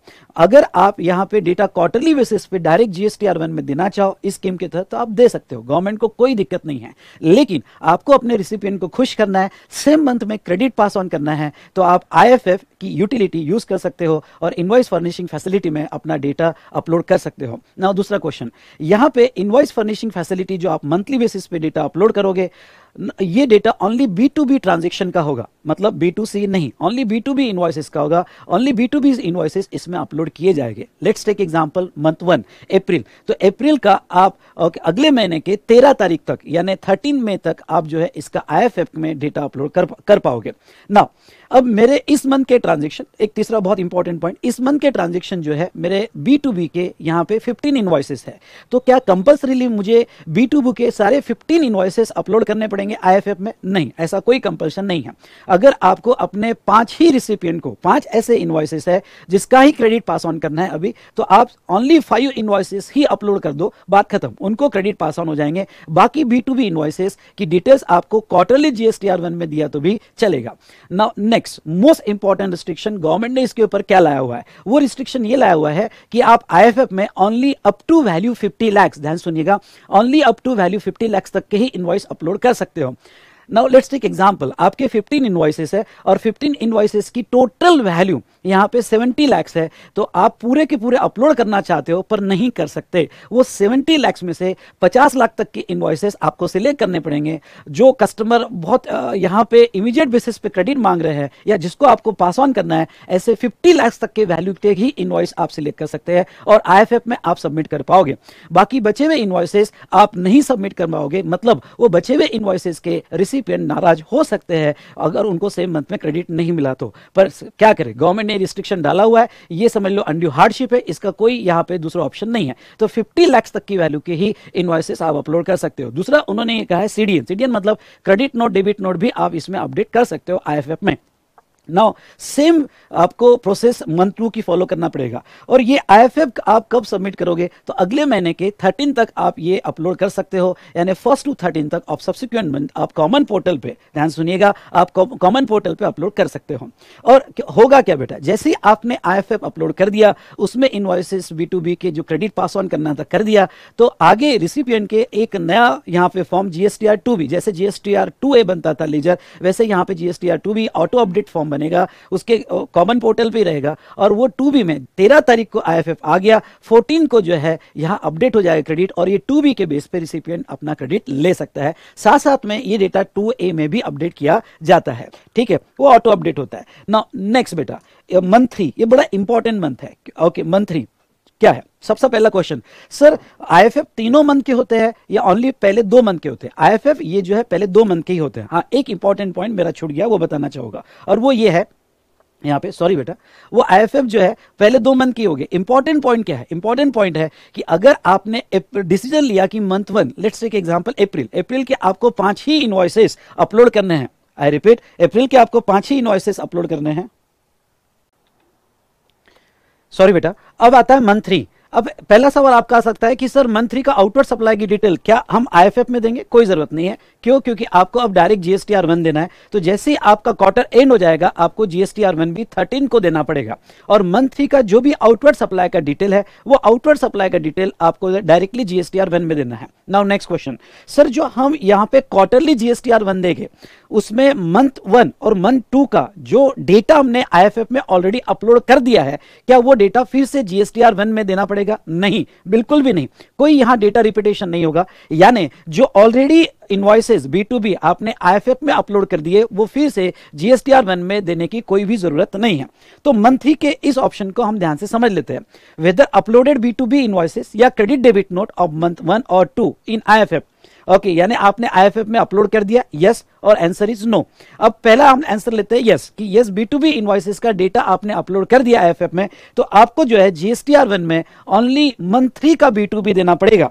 अगर आप यहाँ पे डेटा क्वार्टरली बेसिस पे डायरेक्ट जीएसटी आर वन में देना चाहो इस स्कीम के तहत तो आप दे सकते हो गवर्नमेंट को कोई दिक्कत नहीं है लेकिन आपको अपने रिसिपियन को खुश करना है सेम मंथ में क्रेडिट पास ऑन करना है तो आप आई की यूटिलिटी यूज कर सकते हो और इन्वाइस फर्निशिंग फैसिलिटी में अपना डेटा अपलोड कर सकते हो ना दूसरा क्वेश्चन यहाँ पे इन्वाइस फर्निशिंग फैसिलिटी जो आप मंथली बेसिस पे डेटा अपलोड करोगे ये data only B to B transaction का होगा मतलब बी टू सी नहीं only B to B invoices का होगा only B to B invoices इसमें अपलोड किए जाएंगे let's take example month one April तो अप्रैल का आप okay, अगले महीने के तेरह तारीख तक यानी थर्टीन मई तक आप जो है इसका आई में डेटा अपलोड कर कर पाओगे ना अब मेरे इस मंथ के ट्रांजेक्शन एक तीसरा बहुत इंपॉर्टेंट पॉइंट इस मंथ के ट्रांजेक्शन जो है मेरे बी टू बी के यहाँ पे 15 इन्वाइसेस है तो क्या कंपल्सरीली मुझे बी टू बी के सारे 15 इन्वाइसेस अपलोड करने पड़ेंगे आईएफएफ में नहीं ऐसा कोई कंपल्सन नहीं है अगर आपको अपने पांच ही रिसिपियंट को पांच ऐसे इन्वाइसेस है जिसका ही क्रेडिट पास ऑन करना है अभी तो आप ओनली फाइव इन्वाइसेस ही अपलोड कर दो बात खत्म उनको क्रेडिट पास ऑन हो जाएंगे बाकी बी टू बी इन्वाइसेस की डिटेल्स आपको क्वार्टरली जीएसटी आर वन में दिया तो भी चलेगा now next most important restriction government ने इसके ऊपर क्या लाया हुआ है वो रिस्ट्रिक्शन ये लाया हुआ है कि आप आईएफएफ में only up to value 50 lakhs ध्यान सुनिएगा only up to value 50 lakhs तक के ही इनवॉइस अपलोड कर सकते हो नाउ लेट्स टेक एग्जांपल आपके 15 इन्वाइसेस है और 15 इन्वाइसेस की टोटल वैल्यू यहाँ पे 70 लैक्स है तो आप पूरे के पूरे अपलोड करना चाहते हो पर नहीं कर सकते वो 70 लैक्स में से 50 लाख तक की इन्वाइसेस आपको सिलेक्ट करने पड़ेंगे जो कस्टमर बहुत यहाँ पे इमीडिएट बेसिस पे क्रेडिट मांग रहे हैं या जिसको आपको पास ऑन करना है ऐसे फिफ्टी लैक्स तक के वैल्यू के ही इन्वाइस आप सिलेक्ट कर सकते हैं और आई में आप सबमिट कर पाओगे बाकी बचे हुए इन्वाइसेस आप नहीं सबमिट कर पाओगे मतलब वो बचे हुए इन्वाइसेस के रिसीव रेसिपियंट नाराज हो सकते हैं अगर उनको सेम मंथ में क्रेडिट नहीं मिला तो पर क्या करें गवर्नमेंट ने रिस्ट्रिक्शन डाला हुआ है ये समझ लो अंड्यू हार्डशिप है इसका कोई यहाँ पे दूसरा ऑप्शन नहीं है तो फिफ्टी लैक्स तक की वैल्यू के ही इन्वाइसेस आप अपलोड कर सकते हो दूसरा उन्होंने कहा है सीडीएन सीडीएन मतलब क्रेडिट नोट डेबिट नोट भी आप इसमें अपडेट कर सकते हो आई में नाउ सेम आपको प्रोसेस मंथ टू की फॉलो करना पड़ेगा और ये आईएफएफ आप कब सबमिट करोगे तो अगले महीने के थर्टीन तक आप ये अपलोड कर सकते हो यानी फर्स्ट टू थर्टीन तक आप सब्सिक्वेंट मंथ आप कॉमन पोर्टल पे ध्यान सुनिएगा आप कॉमन पोर्टल पे अपलोड कर सकते हो और होगा क्या बेटा जैसे ही आपने आई अपलोड कर दिया उसमें इनवाइसिस बी के जो क्रेडिट पास ऑन करना था कर दिया तो आगे रिसिपियंट के एक नया यहाँ पे फॉर्म जीएसटीआर टू भी जैसे जीएसटीआर टू ए बनता था लेजर वैसे यहाँ पे जीएसटीआर टू भी ऑटो अपडेट फॉर्म बनेगा उसके कॉमन पोर्टल पे रहेगा और वो टू बी में तेरह तारीख को आई आ गया फोर्टीन को जो है यहाँ अपडेट हो जाएगा क्रेडिट और ये टू बी के बेस पे रिसिपियंट अपना क्रेडिट ले सकता है साथ साथ में ये डेटा टू ए में भी अपडेट किया जाता है ठीक है वो ऑटो अपडेट होता है नेक्स्ट बेटा मंथ थ्री ये बड़ा इंपॉर्टेंट मंथ है ओके मंथ थ्री क्या है सबसे पहला क्वेश्चन सर आईएफएफ तीनों मंथ के होते हैं या ओनली पहले दो मंथ के होते हैं आईएफएफ ये जो है पहले दो मंथ के ही होते हैं हाँ एक इंपॉर्टेंट पॉइंट मेरा छूट गया वो बताना चाहूंगा और वो ये है यहाँ पे सॉरी बेटा वो आईएफएफ जो है पहले दो मंथ की होगी इंपॉर्टेंट पॉइंट क्या है इंपॉर्टेंट पॉइंट है कि अगर आपने डिसीजन लिया कि month one let's take example April April के आपको पांच ही इन्वॉइसेस अपलोड करने हैं आई रिपीट अप्रैल के आपको पांच ही इन्वॉइसेस अपलोड करने हैं सॉरी बेटा अब आता है मंथ थ्री अब पहला सवाल आपका आ सकता है कि सर मंथ थ्री का आउटवर्ड सप्लाई की डिटेल क्या हम आई में देंगे कोई जरूरत नहीं है क्यों क्योंकि आपको अब डायरेक्ट जीएसटी आर वन देना है तो जैसे ही आपका क्वार्टर एंड हो जाएगा आपको जीएसटी आर वन भी थर्टीन को देना पड़ेगा और मंथली का जो भी आउटवर्ड सप्लाई का डिटेल है वो आउटवर्ड सप्लाई का डिटेल आपको डायरेक्टली जीएसटी आर वन में देना है नाउ नेक्स्ट क्वेश्चन सर जो हम यहाँ पे क्वार्टरली जीएसटी आर वन देंगे उसमें मंथ वन और मंथ टू का जो डेटा हमने आई में ऑलरेडी अपलोड कर दिया है क्या वो डेटा फिर से जीएसटी आर वन में देना पड़ेगा नहीं बिल्कुल भी नहीं कोई यहां डेटा रिपीटेशन नहीं होगा यानी जो already invoices B to B आपने आईएफएफ में अपलोड कर दिए वो फिर से जीएसटीआर वन में देने की कोई भी जरूरत नहीं है तो मंथली के इस ऑप्शन को हम ध्यान से समझ लेते हैं whether uploaded B to B invoices या credit debit note of month one और टू इन आईएफएफ ओके यानी आपने आईएफएफ में अपलोड कर दिया यस और आंसर इज नो अब पहला हम आंसर लेते हैं यस कि yes B to B invoices का डेटा आपने अपलोड कर दिया आईएफएफ में तो आपको जो है जीएसटीआर वन में ओनली मंथली का बी टू बी देना पड़ेगा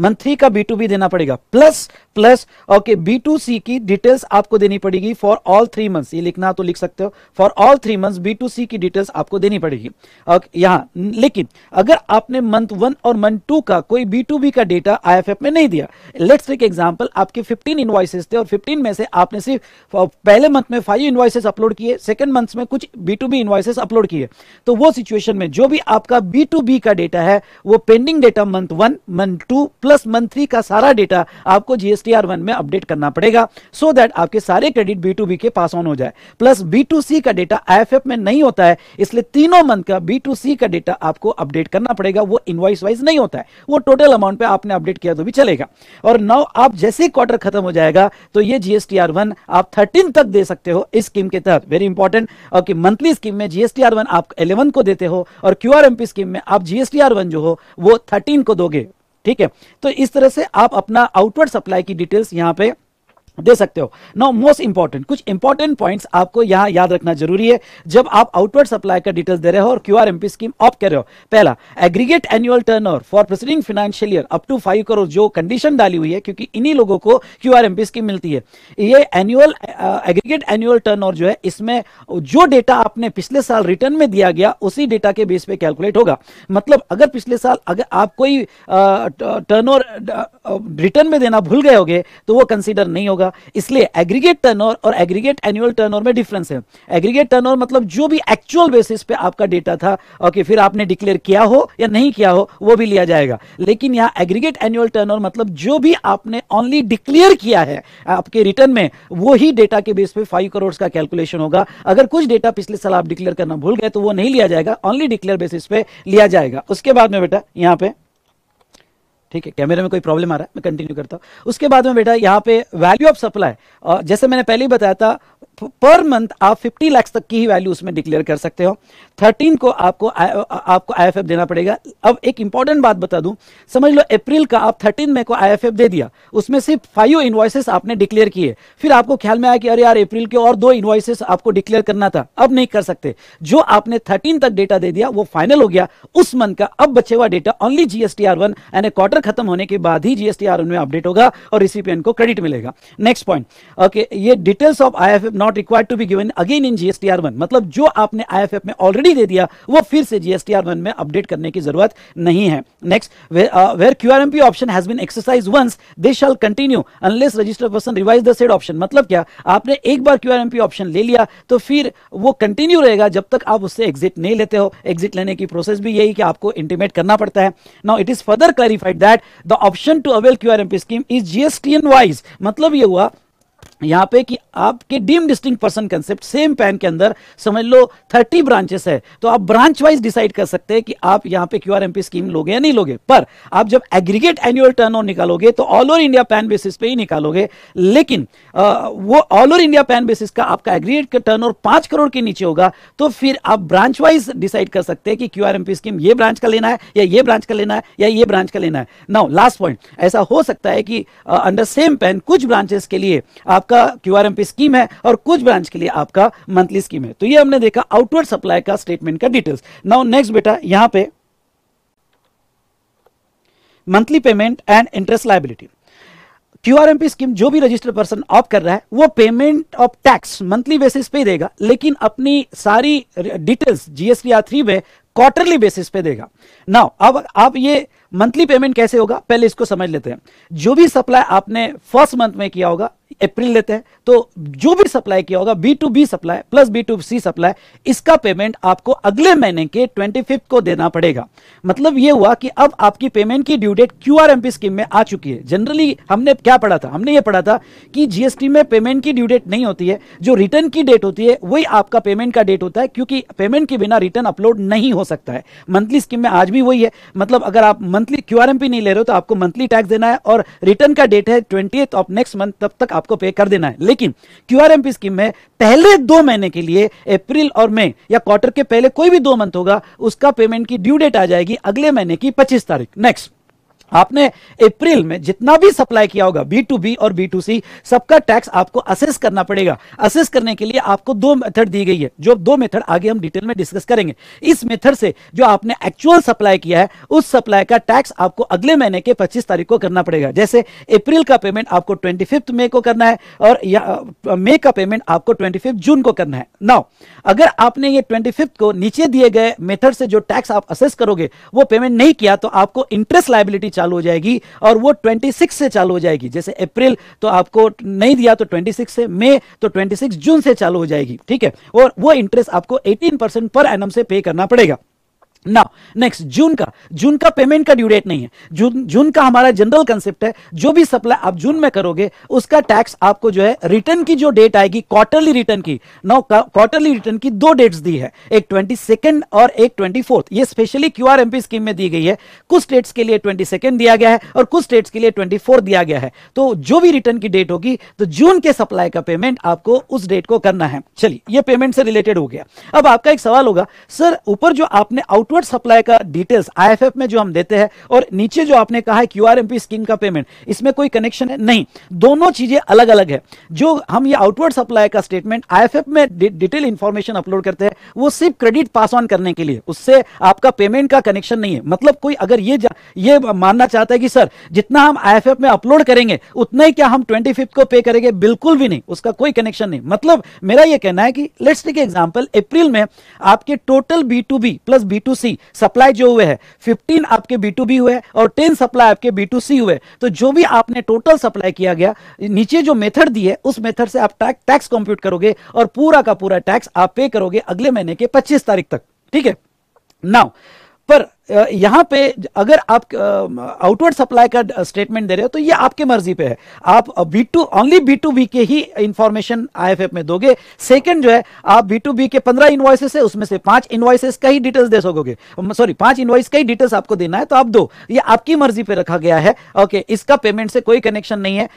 मंथली का बी टू बी देना पड़ेगा plus plus okay B to C की डिटेल्स आपको देनी पड़ेगी फॉर ऑल थ्री मंथ्स ये लिखना तो लिख सकते हो for all three months B to C की डिटेल्स आपको देनी पड़ेगी ओके लेकिन अगर आपने मंथ वन और मंथ टू का कोई बी टू बी का डेटा आई एफ एफ में नहीं दिया लेट्स टेक एग्जाम्पल आपके फिफ्टीन इन्वाइसेज थे और फिफ्टीन में से आपने सिर्फ पहले मंथ में फाइव इन्वाइसेस अपलोड किए सेकंड मंथ में कुछ B to B invoices upload किए तो वो सिचुएशन में जो भी आपका बी टू बी का डेटा है वो pending data month one month two plus monthly का सारा डेटा आपको जीएसटी आर वन में अपडेट करना पड़ेगा सो so दैट आपके सारे क्रेडिट बी टू बी के पास ऑन हो जाए प्लस बी टू सी का डेटा आई में नहीं होता है इसलिए तीनों मंथ का बी टू सी का डेटा आपको अपडेट करना पड़ेगा वो इनवाइस वाइज नहीं होता है वो टोटल अमाउंट पे आपने अपडेट किया तो भी चलेगा और नाउ आप जैसे क्वार्टर खत्म हो जाएगा तो ये जीएसटी आर वन आप थर्टीन तक दे सकते हो इस स्कीम के तहत वेरी इंपॉर्टेंट और मंथली स्कीम में जीएसटी आर वन आप इलेवन को देते हो और क्यू आर पी स्कीम में आप जीएसटी आर वन जो हो वो थर्टीन को दोगे ठीक है तो इस तरह से आप अपना आउटवर्ड सप्लाई की डिटेल्स यहाँ पे दे सकते हो नाउ मोस्ट इंपॉर्टेंट कुछ इंपॉर्टेंट पॉइंट्स आपको यहां याद रखना जरूरी है जब आप आउटवर्ड सप्लाई का डिटेल्स दे रहे हो और Q R MP scheme opt कर रहे हो पहला aggregate annual over for preceding financial year up to five crore जो कंडीशन डाली हुई है क्योंकि इन्हीं लोगों को क्यू आर एमपी स्कीम मिलती है ये एनुअल एग्रीगेट एनुअल ओवर जो है इसमें जो डेटा आपने पिछले साल रिटर्न में दिया गया उसी डेटा के बेस पे कैलकुलेट होगा मतलब अगर पिछले साल अगर आप कोई ओवर रिटर्न में देना भूल गए होगे तो वो कंसिडर नहीं होगा होगा इसलिए एग्रीगेट टर्नओवर और एग्रीगेट एनुअल टर्नओवर में डिफरेंस है एग्रीगेट टर्नओवर मतलब जो भी एक्चुअल बेसिस पे आपका डेटा था ओके फिर आपने डिक्लेयर किया हो या नहीं किया हो वो भी लिया जाएगा लेकिन यहाँ एग्रीगेट एनुअल टर्नओवर मतलब जो भी आपने ओनली डिक्लेयर किया है आपके रिटर्न में वो डेटा के बेस पे फाइव करोड़ का कैलकुलेशन होगा अगर कुछ डेटा पिछले साल आप डिक्लेयर करना भूल गए तो वो नहीं लिया जाएगा ओनली डिक्लेयर बेसिस पे लिया जाएगा उसके बाद में बेटा यहाँ पे ठीक है कैमरे में कोई प्रॉब्लम आ रहा है मैं कंटिन्यू करता हूँ उसके बाद में बेटा यहाँ पे वैल्यू ऑफ सप्लाई और जैसे मैंने पहले ही बताया था पर मंथ आप 50 लाख तक की ही वैल्यू उसमें डिक्लेयर कर सकते हो थर्टीन को आपको आ, आपको आई देना पड़ेगा अब एक इंपॉर्टेंट बात बता दूं समझ लो अप्रैल का आप थर्टीन मे को आई दे दिया उसमें से फाइव इन्वाइसेस आपने डिक्लेयर किए फिर आपको ख्याल में आया कि अरे यार अप्रैल के और दो इन्वाइसेस आपको डिक्लेयर करना था अब नहीं कर सकते जो आपने थर्टीन तक डेटा दे दिया वो फाइनल हो गया उस मंथ का अब बचे हुआ data only GST R one यानी क्वार्टर खत्म होने के बाद ही जीएसटी आर में अपडेट होगा और रिसिपियन को क्रेडिट मिलेगा नेक्स्ट पॉइंट ओके ये details of I not required to be given again in GST R one मतलब जो आपने आई में ऑलरेडी ऑलरेडी दे दिया वो फिर से जीएसटी आर वन में अपडेट करने की जरूरत नहीं है next where Q R M P option has been exercise once they shall continue unless register person revise the said option मतलब क्या आपने एक बार Q R M P option ले लिया तो फिर वो कंटिन्यू रहेगा जब तक आप उससे एग्जिट नहीं लेते हो एग्जिट लेने की प्रोसेस भी यही कि आपको इंटीमेट करना पड़ता है now it is further clarified that the option to avail Q R M P scheme is GST N wise मतलब ये हुआ यहाँ पे कि आपके deem distinct person concept same PAN के अंदर समझ लो थर्टी ब्रांचेस है तो आप ब्रांच वाइज डिसाइड कर सकते हैं कि आप यहाँ पे क्यू स्कीम लोगे या नहीं लोगे पर आप जब एग्रीगेट एनुअल टर्न निकालोगे तो all over India PAN basis पे ही निकालोगे लेकिन आ, वो all over India PAN basis का आपका एग्रीगेट का टर्न ओवर पांच करोड़ के नीचे होगा तो फिर आप ब्रांच वाइज डिसाइड कर सकते हैं कि क्यू स्कीम ये ब्रांच का लेना है या ये ब्रांच का लेना है या ये ब्रांच का लेना है नाउ लास्ट पॉइंट ऐसा हो सकता है कि अंडर सेम पैन कुछ ब्रांचेस के लिए आपका आपका क्यू आर स्कीम है और कुछ ब्रांच के लिए आपका मंथली स्कीम है तो ये हमने देखा आउटवर्ड सप्लाई का स्टेटमेंट का डिटेल्स नाउ नेक्स्ट बेटा यहां पे monthly payment and interest liability Q R scheme जो भी रजिस्टर्ड पर्सन ऑफ कर रहा है वो payment of tax monthly basis पे देगा लेकिन अपनी सारी डिटेल्स जीएसटी आर थ्री में क्वार्टरली बेसिस पे देगा नाउ अब आप ये मंथली पेमेंट कैसे होगा पहले इसको समझ लेते हैं जो भी सप्लाई आपने फर्स्ट मंथ में किया होगा अप्रैल लेते हैं तो जो भी सप्लाई किया होगा B to B supply plus B to C supply इसका पेमेंट आपको अगले महीने के ट्वेंटी फिफ्थ को देना पड़ेगा मतलब यह हुआ कि अब आपकी पेमेंट की due date Q R M P scheme में आ चुकी है जनरली हमने क्या पढ़ा था हमने यह पढ़ा था कि जीएसटी में पेमेंट की ड्यू डेट नहीं होती है जो रिटर्न की डेट होती है वही आपका पेमेंट का डेट होता है क्योंकि पेमेंट के बिना रिटर्न अपलोड नहीं हो सकता है मंथली स्कीम में आज भी वही है मतलब अगर आप monthly Q R M P नहीं ले रहे हो तो आपको मंथली टैक्स देना है और रिटर्न का डेट है ट्वेंटी ऑफ नेक्स्ट मंथ तब तक आपको पे कर देना है लेकिन आर स्कीम में पहले दो महीने के लिए अप्रैल और मई या क्वार्टर के पहले कोई भी दो मंथ होगा उसका पेमेंट की ड्यू डेट आ जाएगी अगले महीने की पच्चीस तारीख नेक्स्ट आपने अप्रैल में जितना भी सप्लाई किया होगा बी टू बी और बी टू सी सबका टैक्स आपको असेस करना पड़ेगा असेस करने के लिए आपको दो मेथड दी गई है जो दो मेथड आगे हम डिटेल में डिस्कस करेंगे इस मेथड से जो आपने एक्चुअल सप्लाई किया है उस सप्लाई का टैक्स आपको अगले महीने के 25 तारीख को करना पड़ेगा जैसे अप्रैल का पेमेंट आपको ट्वेंटी मई को करना है और मई का पेमेंट आपको ट्वेंटी जून को करना है नाउ अगर आपने ये ट्वेंटी को नीचे दिए गए मेथड से जो टैक्स आप असेस करोगे वो पेमेंट नहीं किया तो आपको इंटरेस्ट लाइबिलिटी चालू हो जाएगी और वो 26 से चालू हो जाएगी जैसे अप्रैल तो आपको नहीं दिया तो 26 से मई तो 26 जून से चालू हो जाएगी ठीक है और वो इंटरेस्ट आपको 18 परसेंट पर एनम से पे करना पड़ेगा नाउ नेक्स्ट जून का जून का पेमेंट का ड्यू डेट नहीं है जून जून का हमारा जनरल कंसेप्ट है जो भी सप्लाई आप जून में करोगे उसका टैक्स आपको जो है रिटर्न की जो डेट आएगी क्वार्टरली रिटर्न की नाउ क्वार्टरली रिटर्न की दो डेट्स दी है एक ट्वेंटी सेकेंड और एक ट्वेंटी फोर्थ ये specially Q R MP scheme में दी गई है कुछ स्टेट्स के लिए ट्वेंटी सेकेंड दिया गया है और कुछ स्टेट्स के लिए ट्वेंटी फोर दिया गया है तो जो भी रिटर्न की डेट होगी तो जून के सप्लाई का पेमेंट आपको उस डेट को करना है चलिए ये पेमेंट से रिलेटेड हो गया अब आपका एक सवाल होगा सर ऊपर जो आपने आउट नेटवर्क सप्लाई का डिटेल्स आईएफएफ में जो हम देते हैं और नीचे जो आपने कहा है क्यूआरएमपी स्कीम का पेमेंट इसमें कोई कनेक्शन है नहीं दोनों चीजें अलग अलग है जो हम ये आउटवर्ड सप्लाई का स्टेटमेंट आईएफएफ में डिटेल इंफॉर्मेशन अपलोड करते हैं वो सिर्फ क्रेडिट पास ऑन करने के लिए उससे आपका पेमेंट का कनेक्शन नहीं है मतलब कोई अगर ये ये मानना चाहता है कि सर जितना हम आईएफएफ में अपलोड करेंगे उतना ही क्या हम ट्वेंटी को पे करेंगे बिल्कुल भी नहीं उसका कोई कनेक्शन नहीं मतलब मेरा यह कहना है कि लेट्स टेक एग्जाम्पल अप्रैल में आपके total B to B plus B to C supply जो हुए हैं फिफ्टीन आपके बी टू बी हुए और टेन सप्लाई आपके बी टू सी हुए तो जो भी आपने टोटल सप्लाई किया गया नीचे जो मेथड दी है उस मेथड से आप टैक्स कंप्यूट करोगे और पूरा का पूरा टैक्स आप पे करोगे अगले महीने के पच्चीस तारीख तक ठीक है नाउ पर यहां पे अगर आप आउटवर्ड सप्लाई का स्टेटमेंट दे रहे हो तो ये आपके मर्जी पे है आप B to only B to B के ही इंफॉर्मेशन एफ में दोगे सेकंड जो है आप बी टू बी के पंद्रह इन्वाइसेस है उसमें से पांच इन्वाइसेस का ही डिटेल्स दे सकोगे सॉरी पांच इन्वाइस का ही डिटेल्स आपको देना है तो आप दो ये आपकी मर्जी पे रखा गया है ओके इसका पेमेंट से कोई कनेक्शन नहीं है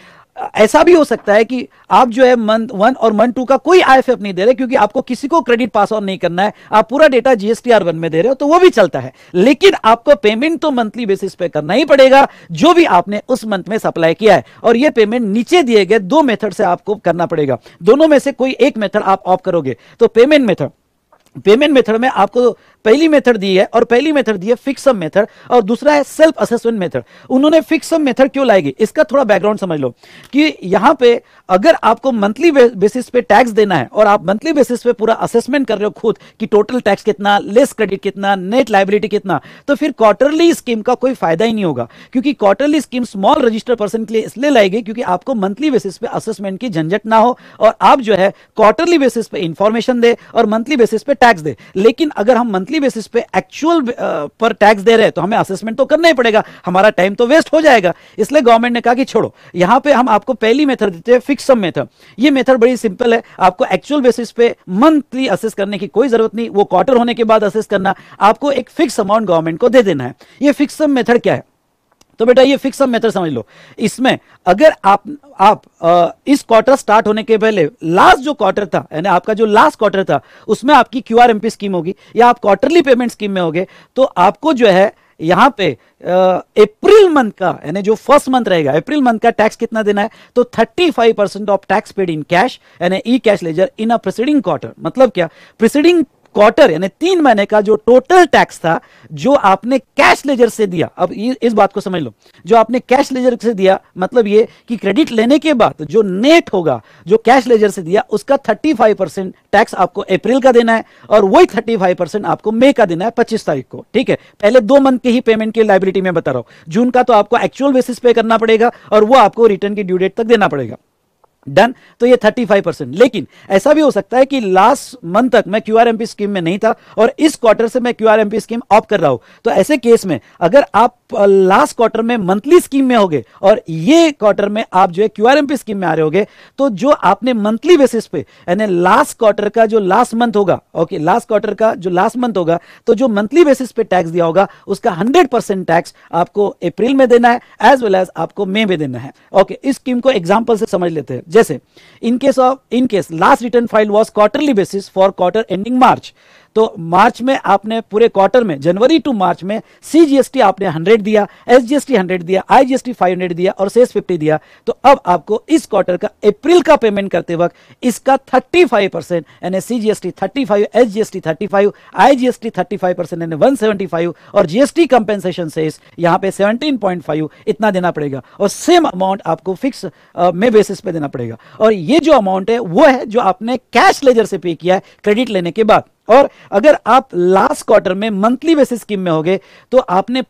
ऐसा भी हो सकता है कि आप जो है मंथ वन और मंथ टू का कोई आई नहीं दे रहे क्योंकि आपको किसी को क्रेडिट पास ऑन नहीं करना है आप पूरा डेटा आर वन में दे रहे हो तो वो भी चलता है लेकिन आपको पेमेंट तो मंथली बेसिस पे करना ही पड़ेगा जो भी आपने उस मंथ में सप्लाई किया है और ये पेमेंट नीचे दिए गए दो मेथड से आपको करना पड़ेगा दोनों में से कोई एक मेथड आप ऑफ करोगे तो पेमेंट मेथड पेमेंट मेथड में आपको पहली मेथड दी है और पहली मेथड दी है फिक्सम मेथड और दूसरा है सेल्फ असेसमेंट मेथड उन्होंने फिक्सम मेथड क्यों लाएगी इसका थोड़ा बैकग्राउंड समझ लो कि यहां पे अगर आपको मंथली बेसिस पे टैक्स देना है और आप मंथली बेसिस पे पूरा असेसमेंट कर रहे हो खुद कि टोटल टैक्स कितना लेस क्रेडिट कितना नेट लाइबिलिटी कितना तो फिर क्वार्टरली स्कीम का कोई फायदा ही नहीं होगा क्योंकि quarterly scheme small register person के लिए इसलिए लाई गई क्योंकि आपको मंथली बेसिस पे असेसमेंट की झंझट ना हो और आप जो है क्वार्टरली बेसिस पे इंफॉर्मेशन दे और मंथली बेसिस पे टैक्स दे लेकिन अगर हम मंथली मंथली बेसिस पे एक्चुअल uh, पर टैक्स दे रहे हैं तो हमें असेसमेंट तो करना ही पड़ेगा हमारा टाइम तो वेस्ट हो जाएगा इसलिए गवर्नमेंट ने कहा कि छोड़ो यहां पे हम आपको पहली मेथड देते हैं फिक्स सम मेथड ये मेथड बड़ी सिंपल है आपको एक्चुअल बेसिस पे मंथली असेस करने की कोई जरूरत नहीं वो क्वार्टर होने के बाद असेस करना आपको एक फिक्स अमाउंट गवर्नमेंट को दे देना है ये फिक्स सम मेथड क्या है तो बेटा ये फिक्स सब मेथड समझ लो इसमें अगर आप आप आ, इस क्वार्टर स्टार्ट होने के पहले लास्ट जो क्वार्टर था यानी आपका जो लास्ट क्वार्टर था उसमें आपकी Q R M P scheme होगी या आप क्वार्टरली पेमेंट स्कीम में होगे तो आपको जो है यहाँ पे अप्रैल मंथ का यानी जो फर्स्ट मंथ रहेगा अप्रैल मंथ का टैक्स कितना देना है तो 35 percent of tax paid in cash यानी e cash ledger in a preceding quarter मतलब क्या प्रिसीडिंग क्वार्टर यानी तीन महीने का जो टोटल टैक्स था जो आपने कैश लेजर से दिया अब इस बात को समझ लो जो आपने कैश लेजर से दिया मतलब ये कि क्रेडिट लेने के बाद जो नेट होगा जो कैश लेजर से दिया उसका 35 परसेंट टैक्स आपको अप्रैल का देना है और वही 35 परसेंट आपको मई का देना है पच्चीस तारीख को ठीक है पहले दो मंथ के ही पेमेंट की लाइबिलिटी में बता रहा हूं जून का तो आपको एक्चुअल बेसिस पे करना पड़ेगा और वो आपको रिटर्न की ड्यू डेट तक देना पड़ेगा डन तो ये 35 परसेंट लेकिन ऐसा भी हो सकता है कि लास्ट मंथ तक मैं क्यू स्कीम में नहीं था और इस क्वार्टर से मैं क्यू स्कीम ऑप कर रहा हूं तो ऐसे केस में अगर आप लास्ट क्वार्टर में मंथली स्कीम में होगे और ये क्वार्टर में आप जो है क्यू स्कीम में आ रहे होगे तो जो आपने मंथली बेसिस पे यानी लास्ट क्वार्टर का जो लास्ट मंथ होगा ओके लास्ट क्वार्टर का जो लास्ट मंथ होगा तो जो मंथली बेसिस पे टैक्स दिया होगा उसका हंड्रेड टैक्स आपको अप्रैल में देना है एज वेल एज आपको मे में देना है ओके इस स्कीम को एग्जाम्पल से समझ लेते हैं जैसे in case of in case last return file was quarterly basis for quarter ending March तो मार्च में आपने पूरे क्वार्टर में जनवरी टू मार्च में सीजीएसटी आपने 100 दिया एसजीएसटी 100 दिया आईजीएसटी 500 दिया और सेस 50 दिया तो अब आपको इस क्वार्टर का अप्रैल का पेमेंट करते वक्त इसका 35 परसेंट यानी I G S T thirty five percent यानी फाइव और जीएसटी कंपेंसेशन सेस यहां पे फाइव इतना देना पड़ेगा और सेम अमाउंट आपको फिक्स में बेसिस पे देना पड़ेगा और ये जो अमाउंट है वो है जो आपने कैश लेजर से पे किया है क्रेडिट लेने के बाद और अगर आप लास्ट क्वार्टर में मंथली बेसिस स्कीम में होगे तो आपने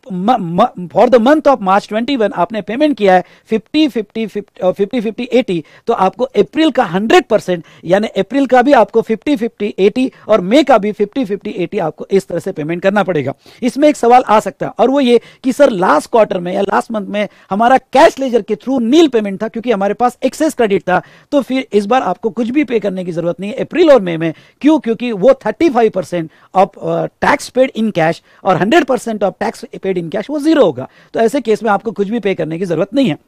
for the month of March 21 आपने पेमेंट किया है 50 50 50 फिफ्टी फिफ्टी एटी तो आपको अप्रैल का 100 परसेंट यानी अप्रैल का भी आपको 50 50 80 और मई का भी 50 50 80 आपको इस तरह से पेमेंट करना पड़ेगा इसमें एक सवाल आ सकता है और वो ये कि सर लास्ट क्वार्टर में या लास्ट मंथ में हमारा कैश लेजर के थ्रू नील पेमेंट था क्योंकि हमारे पास एक्सेस क्रेडिट था तो फिर इस बार आपको कुछ भी पे करने की जरूरत नहीं है अप्रैल और मई में क्यों क्योंकि वो thirty five percent of tax paid in cash और hundred percent of tax paid in cash वो जीरो होगा तो ऐसे केस में आपको कुछ भी पे करने की जरूरत नहीं है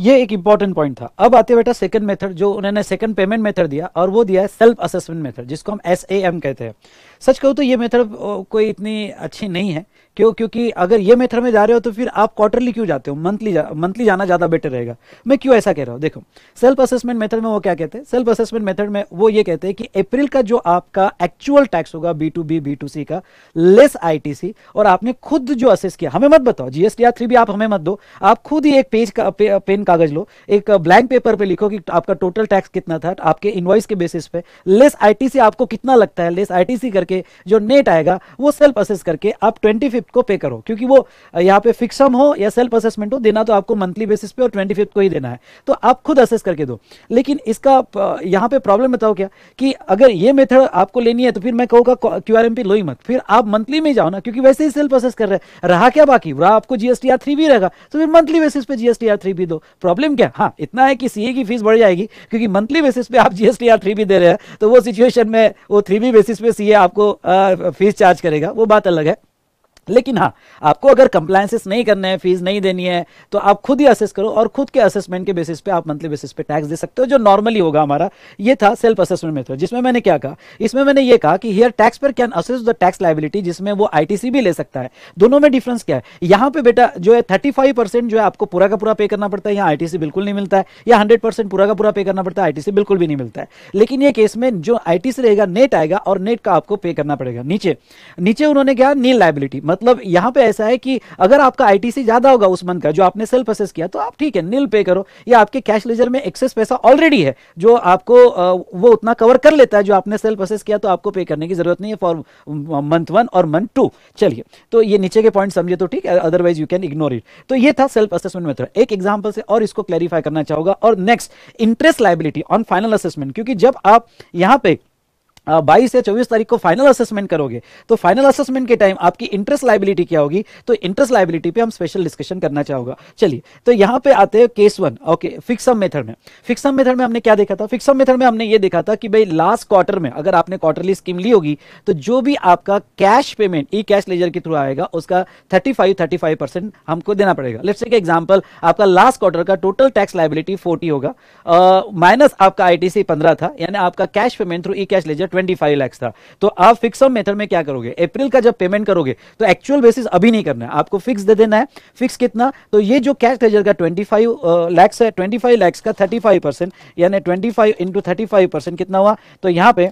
ये एक इंपॉर्टेंट पॉइंट था अब आते बेटा सेकंड मेथड जो उन्होंने सेकंड पेमेंट मेथड दिया और वो दिया है सेल्फ असेसमेंट मेथड जिसको हम एस ए एम कहते हैं सच कहूँ तो ये मेथड कोई इतनी अच्छी नहीं है क्यों क्योंकि अगर ये मेथड में जा रहे हो तो फिर आप क्वार्टरली क्यों जाते हो मंथली जा, मंथली जाना ज़्यादा बेटर रहेगा मैं क्यों ऐसा कह रहा हूँ देखो सेल्फ असेसमेंट मेथड में वो क्या कहते हैं सेल्फ असेसमेंट मेथड में वो ये कहते हैं कि अप्रैल का जो आपका एक्चुअल टैक्स होगा B to B B to C का लेस आई और आपने खुद जो असेस किया हमें मत बताओ जीएसटी आर थ्री भी आप हमें मत दो आप खुद ही एक पेज का पे, पेन कागज लो एक ब्लैंक पेपर पे लिखो कि आपका टोटल टैक्स कितना था आपके इनवॉइस के बेसिस पे लेस आईटीसी आपको कितना लगता है लेस आईटीसी करके जो नेट आएगा वो सेल्फ असेस करके आप ट्वेंटी फिफ्थ को पे करो क्योंकि वो यहाँ पे फिक्सम हो या सेल्फ असेसमेंट हो देना तो आपको मंथली बेसिस पे और ट्वेंटी को ही देना है तो आप खुद असेस करके दो लेकिन इसका यहाँ पे प्रॉब्लम बताओ क्या कि अगर ये मेथड आपको लेनी है तो फिर मैं कहूँगा क्यू आर लो ही मत फिर आप मंथली में जाओ ना क्योंकि वैसे ही सेल्फ असेस कर रहे हैं रहा क्या बाकी रहा आपको जीएसटी आर थ्री भी रहेगा तो फिर मंथली बेसिस पे जीएसटी आर थ्री भी दो प्रॉब्लम क्या हाँ इतना है कि सीए की फीस बढ़ जाएगी क्योंकि मंथली बेसिस पे आप जीएसटी आर थ्री भी दे रहे हैं तो वो सिचुएशन में वो थ्री बी बेसिस पे सीए आपको फीस चार्ज करेगा वो बात अलग है लेकिन हाँ आपको अगर कंप्लायंसेस नहीं करने हैं फीस नहीं देनी है तो आप खुद ही असेस करो और खुद के असेसमेंट के बेसिस पे आप मंथली बेसिस पे टैक्स दे सकते हो जो नॉर्मली होगा हमारा ये था सेल्फ असेसमेंट मेथड जिसमें मैंने क्या कहा इसमें मैंने ये कहा कि हियर टैक्स पर can assess the tax liability जिसमें वो आई भी ले सकता है दोनों में डिफरेंस क्या है यहाँ पे बेटा जो है थर्टी जो है आपको पूरा का पूरा पे करना पड़ता है यहाँ आई बिल्कुल नहीं मिलता है या हंड्रेड पूरा का पूरा पे करना पड़ता है आईटीसी बिल्कुल भी नहीं मिलता है लेकिन ये केस में जो आई रहेगा नेट आएगा और नेट का आपको पे करना पड़ेगा नीचे नीचे उन्होंने क्या नील लाइबिलिटी मतलब मतलब यहां पे ऐसा है कि अगर आपका आईटीसी ज्यादा होगा उस मंथ का जो आपने सेल्फ असेस किया तो आप ठीक है नील पे करो या आपके कैश लेजर में एक्सेस पैसा ऑलरेडी है जो आपको वो उतना कवर कर लेता है जो आपने सेल्फ असेस किया तो आपको पे करने की जरूरत नहीं है फॉर मंथ वन और मंथ टू चलिए तो ये नीचे के पॉइंट समझे तो ठीक है otherwise you can ignore it तो ये था सेल्फ असेसमेंट मेथड एक एग्जाम्पल से और इसको क्लैरिफाई करना चाहूंगा और next interest liability on final assessment क्योंकि जब आप यहां पर बाईस या चौबीस तारीख को फाइनल असेसमेंट करोगे तो फाइनल असेसमेंट के टाइम आपकी इंटरेस्ट लाइबिलिटी क्या होगी तो इंटरेस्ट लाइबिलिटी पे हम स्पेशल डिस्कशन करना चाहूंगा चलिए तो यहां पे आते हैं case one okay fixed sum method में फिक्सम मेथड में हमने क्या देखा था फिक्सम मेथड में हमने ये देखा था कि भाई लास्ट क्वार्टर में अगर आपने क्वार्टरली स्कीम ली होगी तो जो भी आपका cash payment e cash ledger के थ्रू आएगा उसका thirty five thirty five percent हमको देना पड़ेगा लेट्स से एग्जाम्पल आपका लास्ट क्वार्टर का टोटल टैक्स लाइबिलिटी फोर्टी होगा माइनस आपका आई टी सी पंद्रह था यानी आपका cash payment through e cash ledger twenty five lakhs था तो आप फिक्स सम मेथड में क्या करोगे अप्रैल का जब पेमेंट करोगे तो एक्चुअल बेसिस अभी नहीं करना है आपको फिक्स दे देना है फिक्स कितना तो ये जो कैश ट्रेजर का ट्वेंटी फाइव लैक्स है ट्वेंटी फाइव लैक्स का थर्टी फाइव परसेंट यानी twenty five into thirty five percent कितना हुआ तो यहाँ पे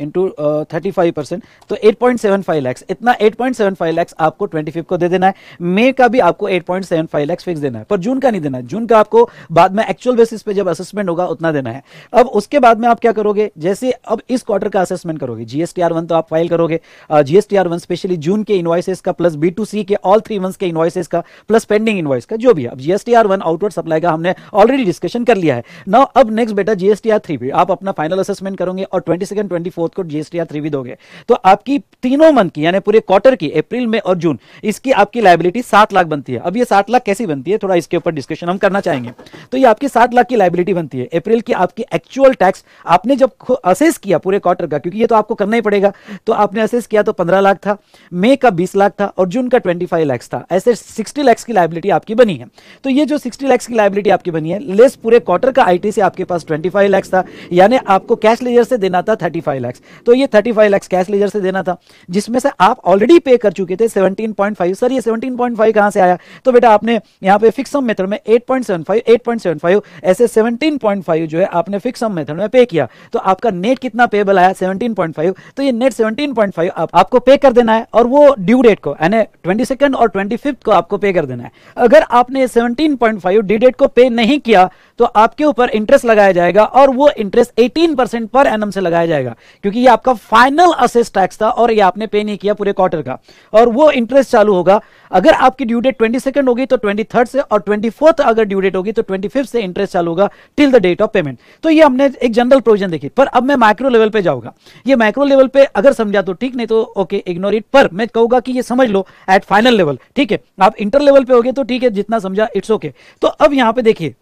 इंटू थर्टी फाइव परसेंट तो eight point seven five lakhs इतना eight point seven five lakhs आपको ट्वेंटी फिफ्थ को दे देना है मे का भी आपको eight point seven five lakhs fix देना है पर जून का नहीं देना है जून का आपको बाद में एक्चुअल बेसिस पे जब असेसमेंट होगा उतना देना है अब उसके बाद में आप क्या करोगे जैसे अब इस क्वार्टर का असेसमेंट करोगे जीएसटी आर वन तो आप फाइल करोगे GST R one specially June के इन्वाइसेस का प्लस बी टू सी के ऑल थ्री मंथ के इन्वाइसेस का प्लस पेंडिंग इन्वाइस का जो भी अब GST R one outward supply का हमने ऑलरेडी डिस्कशन कर लिया है नाउ अब नेक्स्ट बेटा जीएसटी आर थ्री भी आप अपना फाइनल असेसमेंट करोगे और twenty second twenty four fourth को जीएसटी आप रिव्यू दोगे तो आपकी तीनों मंथ की यानी पूरे क्वार्टर की अप्रैल में और जून इसकी आपकी लाइबिलिटी सात लाख बनती है अब ये सात लाख कैसी बनती है थोड़ा इसके ऊपर डिस्कशन हम करना चाहेंगे तो ये आपकी सात लाख की लाइबिलिटी बनती है अप्रैल की आपकी एक्चुअल टैक्स आपने जब असेस किया पूरे क्वार्टर का क्योंकि ये तो आपको करना ही पड़ेगा तो आपने असेस किया तो पंद्रह लाख था मे का बीस लाख था और जून का ट्वेंटी फाइव था ऐसे सिक्सटी लैक्स की लाइबिलिटी आपकी बनी है तो ये जो सिक्सटी लैक्स की लाइबिलिटी आपकी बनी है लेस पूरे क्वार्टर का आई से आपके पास ट्वेंटी फाइव लैक्स था यानी आपको कैश लेजर से देना था थर्टी फाइव लैक्स लैक्स तो ये thirty five lakhs cash ledger से देना था जिसमें से आप ऑलरेडी पे कर चुके थे सेवनटीन पॉइंट फाइव सर ये सेवनटीन पॉइंट फाइव कहाँ से आया तो बेटा आपने यहाँ पे फिक्स सम मेथड में eight point seven five eight point seven five ऐसे सेवनटीन पॉइंट फाइव जो है आपने फिक्स सम मेथड में पे किया तो आपका नेट कितना पेबल आया सेवनटीन पॉइंट फाइव तो ये नेट सेवनटीन पॉइंट फाइव आपको पे कर देना है और वो ड्यू डेट को यानी ट्वेंटी सेकेंड और ट्वेंटी फिफ्थ को आपको पे कर देना है अगर आपने seventeen point five due date को पे नहीं किया तो आपके ऊपर इंटरेस्ट लगाया जाएगा और वो interest eighteen percent per annum से लगाया जाएगा क्योंकि ये आपका फाइनल असेस टैक्स था और ये आपने पे नहीं किया पूरे क्वार्टर का और वो इंटरेस्ट चालू होगा अगर आपकी ड्यू डेट ट्वेंटी सेकंड होगी तो ट्वेंटी थर्ड से और ट्वेंटी फोर्थ अगर ड्यू डेट होगी तो ट्वेंटी फिफ्थ से इंटरेस्ट चालू होगा till the date of payment तो ये हमने एक जनरल प्रोविजन देखी पर अब मैं माइक्रो लेवल पे जाऊंगा ये माइक्रो लेवल पे अगर समझा तो ठीक नहीं तो ओके इग्नोर इट पर मैं कहूंगा कि ये समझ लो एट फाइनल लेवल ठीक है आप इंटर लेवल पे हो गए तो ठीक है जितना समझा इट्स ओके okay. तो अब यहां पर देखिए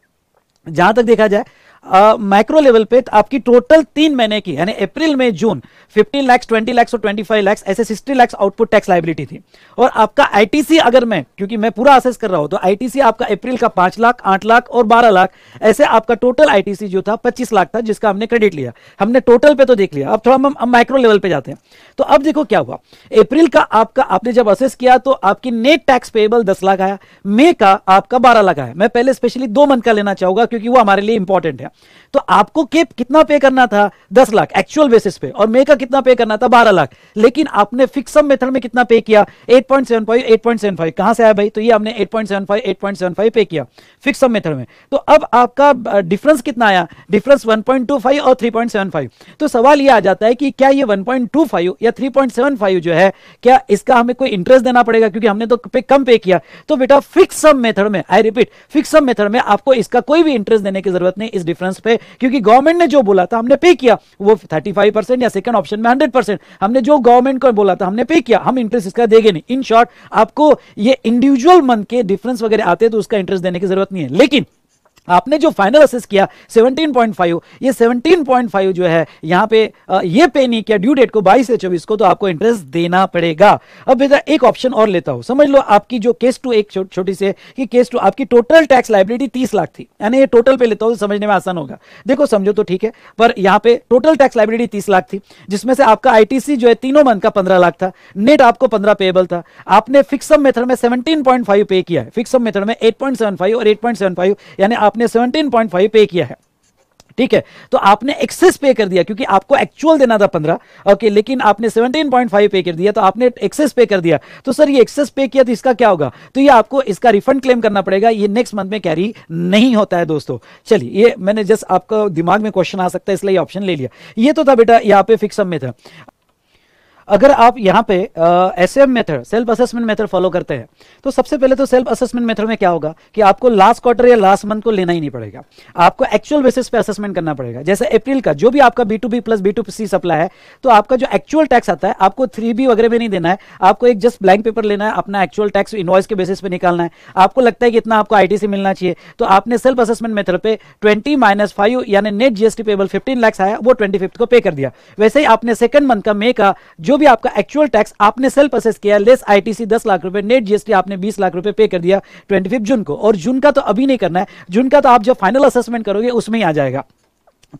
जहां तक देखा जाए माइक्रो लेवल पे तो आपकी टोटल तीन महीने की यानी अप्रैल में जून 15 लाख 20 लाख और 25 लाख ऐसे 60 लाख आउटपुट टैक्स लाइबिलिटी थी और आपका आईटीसी अगर मैं क्योंकि मैं पूरा असेस कर रहा हूं तो आईटीसी आपका अप्रैल का पांच लाख आठ लाख और बारह लाख ऐसे आपका टोटल आईटीसी जो था पच्चीस लाख था जिसका हमने क्रेडिट लिया हमने टोटल पे तो देख लिया अब थोड़ा हम माइक्रो लेवल पे जाते हैं तो अब देखो क्या हुआ अप्रैल का आपका आपने जब असेस किया तो आपकी नेट टैक्स पेबल दस लाख आया मे का आपका बारह लाख आया मैं पहले स्पेशली दो मंथ का लेना चाहूंगा क्योंकि वो हमारे लिए इंपॉर्टेंट है तो आपको केप कितना पे करना था दस लाख एक्चुअल बेसिस पे और मे का कितना पे करना था बारह लाख लेकिन आपने फिक्सम मेथड में कितना पे किया eight point seven five eight point seven five कहां से आया भाई तो ये हमने eight point seven five eight point seven five pay किया फिक्सम मेथड में तो अब आपका डिफरेंस कितना आया difference one point two five और थ्री पॉइंट सेवन फाइव तो सवाल ये आ जाता है कि क्या ये वन पॉइंट टू फाइव या थ्री पॉइंट सेवन फाइव जो है क्या इसका हमें कोई इंटरेस्ट देना पड़ेगा क्योंकि हमने तो पे कम पे किया तो बेटा फिक्सम मेथड में आई रिपीट फिक्सम मेथड में आपको इसका कोई भी इंटरेस्ट देने की जरूरत नहीं इस डिफरेंस रेफरेंस पे क्योंकि गवर्नमेंट ने जो बोला था हमने पे किया वो 35 परसेंट या सेकंड ऑप्शन में 100 परसेंट हमने जो गवर्नमेंट को बोला था हमने पे किया हम इंटरेस्ट इसका देंगे नहीं इन शॉर्ट आपको ये इंडिविजुअल मंथ के डिफरेंस वगैरह आते तो उसका इंटरेस्ट देने की जरूरत नहीं है लेकिन आपने जो फाइनल असेस किया 17.5 ये 17.5 जो है यहाँ पे ये पे नहीं किया ड्यू डेट को 22 से 24 को तो आपको इंटरेस्ट देना पड़ेगा अब बेटा एक ऑप्शन और लेता हूं समझ लो आपकी जो केस टू एक छोटी से कि केस टू आपकी टोटल टैक्स लाइबिलिटी 30 लाख थी यानी ये टोटल पे लेता तो समझने में आसान होगा देखो समझो तो ठीक है पर यहाँ पे टोटल टैक्स लाइबिलिटी तीस लाख थी जिसमें से आपका आई जो है तीनों मंथ का पंद्रह लाख था नेट आपको पंद्रह पेएबल था आपने फिक्सम मेथड में सेवनटीन पे किया है फिक्सम मेथड में एट और एट यानी आप आपने 17.5 पे किया है ठीक है तो आपने एक्सेस पे कर दिया क्योंकि आपको एक्चुअल देना था पंद्रह ओके लेकिन आपने 17.5 पे कर दिया तो आपने एक्सेस पे कर दिया तो सर ये एक्सेस पे किया तो इसका क्या होगा तो ये आपको इसका रिफंड क्लेम करना पड़ेगा ये नेक्स्ट मंथ में कैरी नहीं होता है दोस्तों चलिए ये मैंने जस्ट आपका दिमाग में क्वेश्चन आ सकता है इसलिए ऑप्शन ले लिया ये तो था बेटा यहाँ पे फिक्स में था अगर आप यहाँ पे S M method self assessment method follow करते हैं तो सबसे पहले तो सेल्फ असेसमेंट मेथड में क्या होगा कि आपको लास्ट क्वार्टर या लास्ट मंथ को लेना ही नहीं पड़ेगा आपको एक्चुअल बेसिस पे असेसमेंट करना पड़ेगा जैसे अप्रैल का जो भी आपका B to B plus B to C supply है तो आपका जो एक्चुअल टैक्स आता है आपको थ्री बी वगैरह में नहीं देना है आपको एक जस्ट ब्लैंक पेपर लेना है अपना एक्चुअल टैक्स इनवॉइस के बेसिस पे निकालना है आपको लगता है कि इतना आपको आई मिलना चाहिए तो आपने सेल्फ असेसमेंट मेथड पर ट्वेंटी माइनस यानी net GST payable fifteen lakhs आया वो ट्वेंटी को पे कर दिया वैसे ही आपने सेकंड मंथ का मे का जो जो भी आपका एक्चुअल टैक्स आपने सेल्फ असेस किया लेस आईटीसी दस लाख रुपए नेट जीएसटी आपने बीस लाख रुपए पे कर दिया ट्वेंटी जून को और जून का तो अभी नहीं करना है जून का तो आप जब फाइनल असेसमेंट करोगे उसमें ही आ जाएगा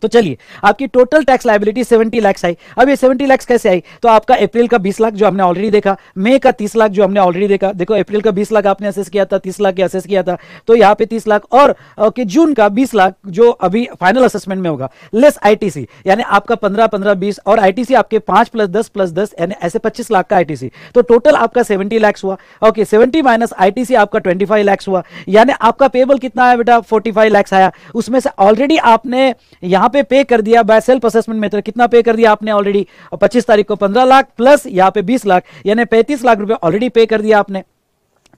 तो चलिए आपकी टोटल टैक्स लाइबिलिटी 70 लाख आई अब ये 70 लाख कैसे आई तो आपका अप्रैल का 20 लाख जो हमने ऑलरेडी देखा मई का 30 लाख जो हमने ऑलरेडी देखा देखो अप्रैल का 20 लाख आपने असेस किया था 30 लाख असेस किया था तो यहाँ पे 30 लाख और ओके जून का 20 लाख जो अभी फाइनल असेसमेंट में होगा लेस आईटीसी यानी आपका पंद्रह पंद्रह बीस और आईटीसी आपके पांच प्लस दस प्लस दस यानी ऐसे पच्चीस लाख का आईटीसी तो टोटल आपका सेवेंटी लैक्स हुआ ओके सेवेंटी माइनस आईटीसी आपका ट्वेंटी फाइव लैक्स हुआ यानी आपका पेबल कितना आया बेटा फोर्टी फाइव लैक्स आया उसमें से ऑलरेडी आपने यहां पे पे कर दिया बाय सेल्फ असेसमेंट मेथड कितना पे कर दिया आपने ऑलरेडी पच्चीस तारीख को पंद्रह लाख प्लस यहां पे 20 लाख यानी पैंतीस लाख रुपए ऑलरेडी पे कर दिया आपने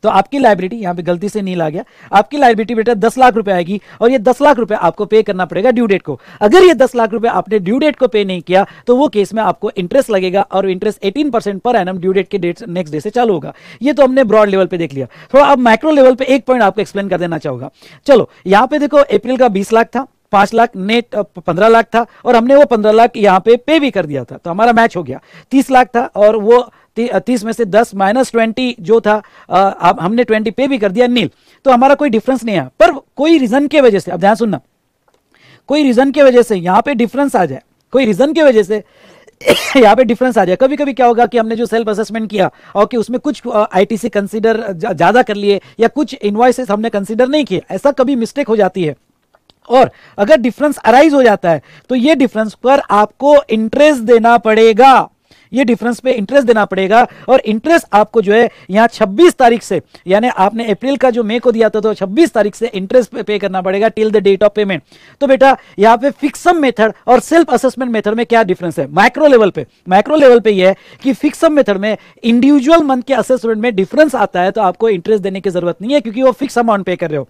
तो आपकी लाइबिलिटी यहां पे गलती से नहीं ला गया आपकी लाइब्रेटी बेटा दस लाख रुपए आएगी और ये दस लाख रुपए आपको पे करना पड़ेगा ड्यू डेट को अगर ये दस लाख रुपए आपने ड्यू डेट को पे नहीं किया तो वो केस में आपको इंटरेस्ट लगेगा और interest eighteen percent per annum due date के डेट नेक्स्ट डे से चालू होगा ये तो हमने ब्रॉड लेवल पर देख लिया थोड़ा अब माइक्रो लेवल पर एक पॉइंट आपको एक्सप्लेन कर देना चाहूंगा चलो यहां पर देखो अप्रिल का बीस लाख था पांच लाख नेट पंद्रह लाख था और हमने वो पंद्रह लाख यहाँ पे पे भी कर दिया था तो हमारा मैच हो गया तीस लाख था और वो तीस में से दस माइनस ट्वेंटी जो था आ, हमने ट्वेंटी पे भी कर दिया नील तो हमारा कोई डिफरेंस नहीं आया पर कोई रीजन के वजह से अब ध्यान सुनना कोई रीजन के वजह से यहाँ पे डिफरेंस आ जाए कोई रीजन के वजह से (coughs) यहाँ पे डिफरेंस आ जाए कभी कभी क्या होगा कि हमने जो सेल्फ असेसमेंट किया और कि उसमें कुछ आईटीसी कंसीडर ज़्यादा कर लिए या कुछ इन्वाइसेस हमने कंसीडर नहीं किया ऐसा कभी मिस्टेक हो जाती है और अगर डिफरेंस अराइज हो जाता है तो ये डिफरेंस पर आपको इंटरेस्ट देना पड़ेगा ये डिफरेंस पे इंटरेस्ट देना पड़ेगा और इंटरेस्ट आपको जो है यहां 26 तारीख से यानी आपने अप्रैल का जो मे को दिया था तो 26 तारीख से इंटरेस्ट पे पे करना पड़ेगा till the date of payment तो बेटा यहां पे फिक्सम मेथड और सेल्फ असेसमेंट मेथड में क्या डिफरेंस है माइक्रो लेवल पे माइक्रो लेवल पे यह है कि फिक्सम मेथड में इंडिविजुअल मंथ के असेसमेंट में डिफरेंस आता है तो आपको इंटरेस्ट देने की जरूरत नहीं है क्योंकि वो फिक्स अमाउंट पे कर रहे हो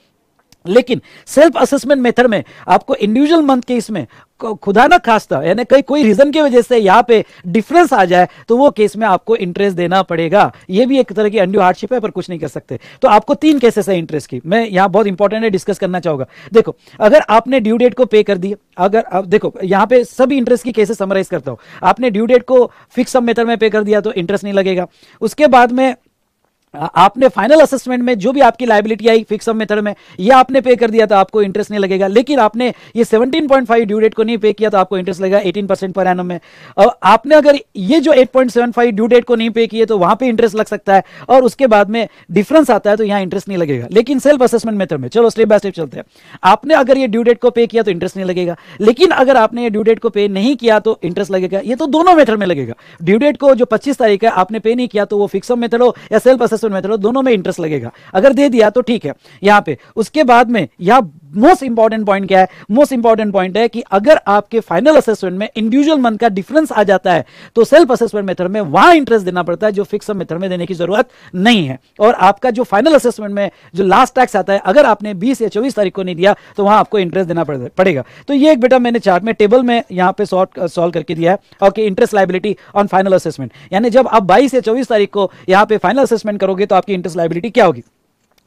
लेकिन सेल्फ असेसमेंट मेथड में आपको इंडिविजुअल मंथ के इसमें खुदा ना खास्ता यानी कहीं कोई रीजन की वजह से यहाँ पे डिफरेंस आ जाए तो वो केस में आपको इंटरेस्ट देना पड़ेगा ये भी एक तरह की अंडू हार्डशिप है पर कुछ नहीं कर सकते तो आपको तीन केसेस है इंटरेस्ट की मैं यहाँ बहुत इंपॉर्टेंट है डिस्कस करना चाहूंगा देखो अगर आपने ड्यू डेट को पे कर दिया अगर आप देखो यहाँ पे सभी इंटरेस्ट की केसेस समराइज करता हूँ आपने ड्यू डेट को फिक्स सब मेथड में पे कर दिया तो इंटरेस्ट नहीं लगेगा उसके बाद में आपने फाइनल असेसमेंट में जो भी आपकी लाइबिलिटी आई फिक्स मेथड में ये आपने पे कर दिया तो आपको इंटरेस्ट नहीं लगेगा लेकिन आपने ये 17.5 ड्यू डेट को नहीं पे किया तो आपको इंटरेस्ट लगेगा 18 परसेंट पर एनम में और आपने अगर ये जो 8.75 ड्यू डेट को नहीं पे किए तो वहां पे इंटरेस्ट लग सकता है और उसके बाद में डिफरेंस आता है तो यहाँ इंटरेस्ट नहीं लगेगा लेकिन सेल्फ असेसमेंट मेथड में चलो स्टेप बाय स्टेप चलते हैं आपने अगर ये ड्यू डेट को पे किया तो इंटरेस्ट नहीं लगेगा लेकिन अगर आपने ये ड्यू डेट को पे नहीं किया तो इंटरेस्ट लगेगा ये तो दोनों मेथड में लगेगा ड्यू डेट को जो पच्चीस तारीख है आपने पे नहीं किया तो वो फिक्सम मेथड हो या सेल्फ असेसमेंट मेथड और दोनों में इंटरेस्ट लगेगा अगर दे दिया तो ठीक है यहाँ पे उसके बाद में यहाँ मोस्ट इंपॉर्टेंट पॉइंट क्या है मोस्ट इंपॉर्टेंट पॉइंट है कि अगर आपके फाइनल असेसमेंट में इंडिविजुअल मंथ का डिफरेंस आ जाता है तो सेल्फ असेसमेंट मेथड में वहां इंटरेस्ट देना पड़ता है जो फिक्स मेथड में देने की जरूरत नहीं है और आपका जो फाइनल असेसमेंट में जो लास्ट टैक्स आता है अगर आपने बीस या चौबीस तारीख को नहीं दिया तो वहां आपको इंटरेस्ट देना पड़ेगा तो ये एक बेटा मैंने चार्ट में टेबल में यहाँ पे सॉल्व करके दिया है okay interest liability on final assessment यानी जब आप बाईस या चौबीस तारीख को यहाँ पे फाइनल असेसमेंट करोगे तो आपकी इंटरेस्ट लाइबिलिटी क्या होगी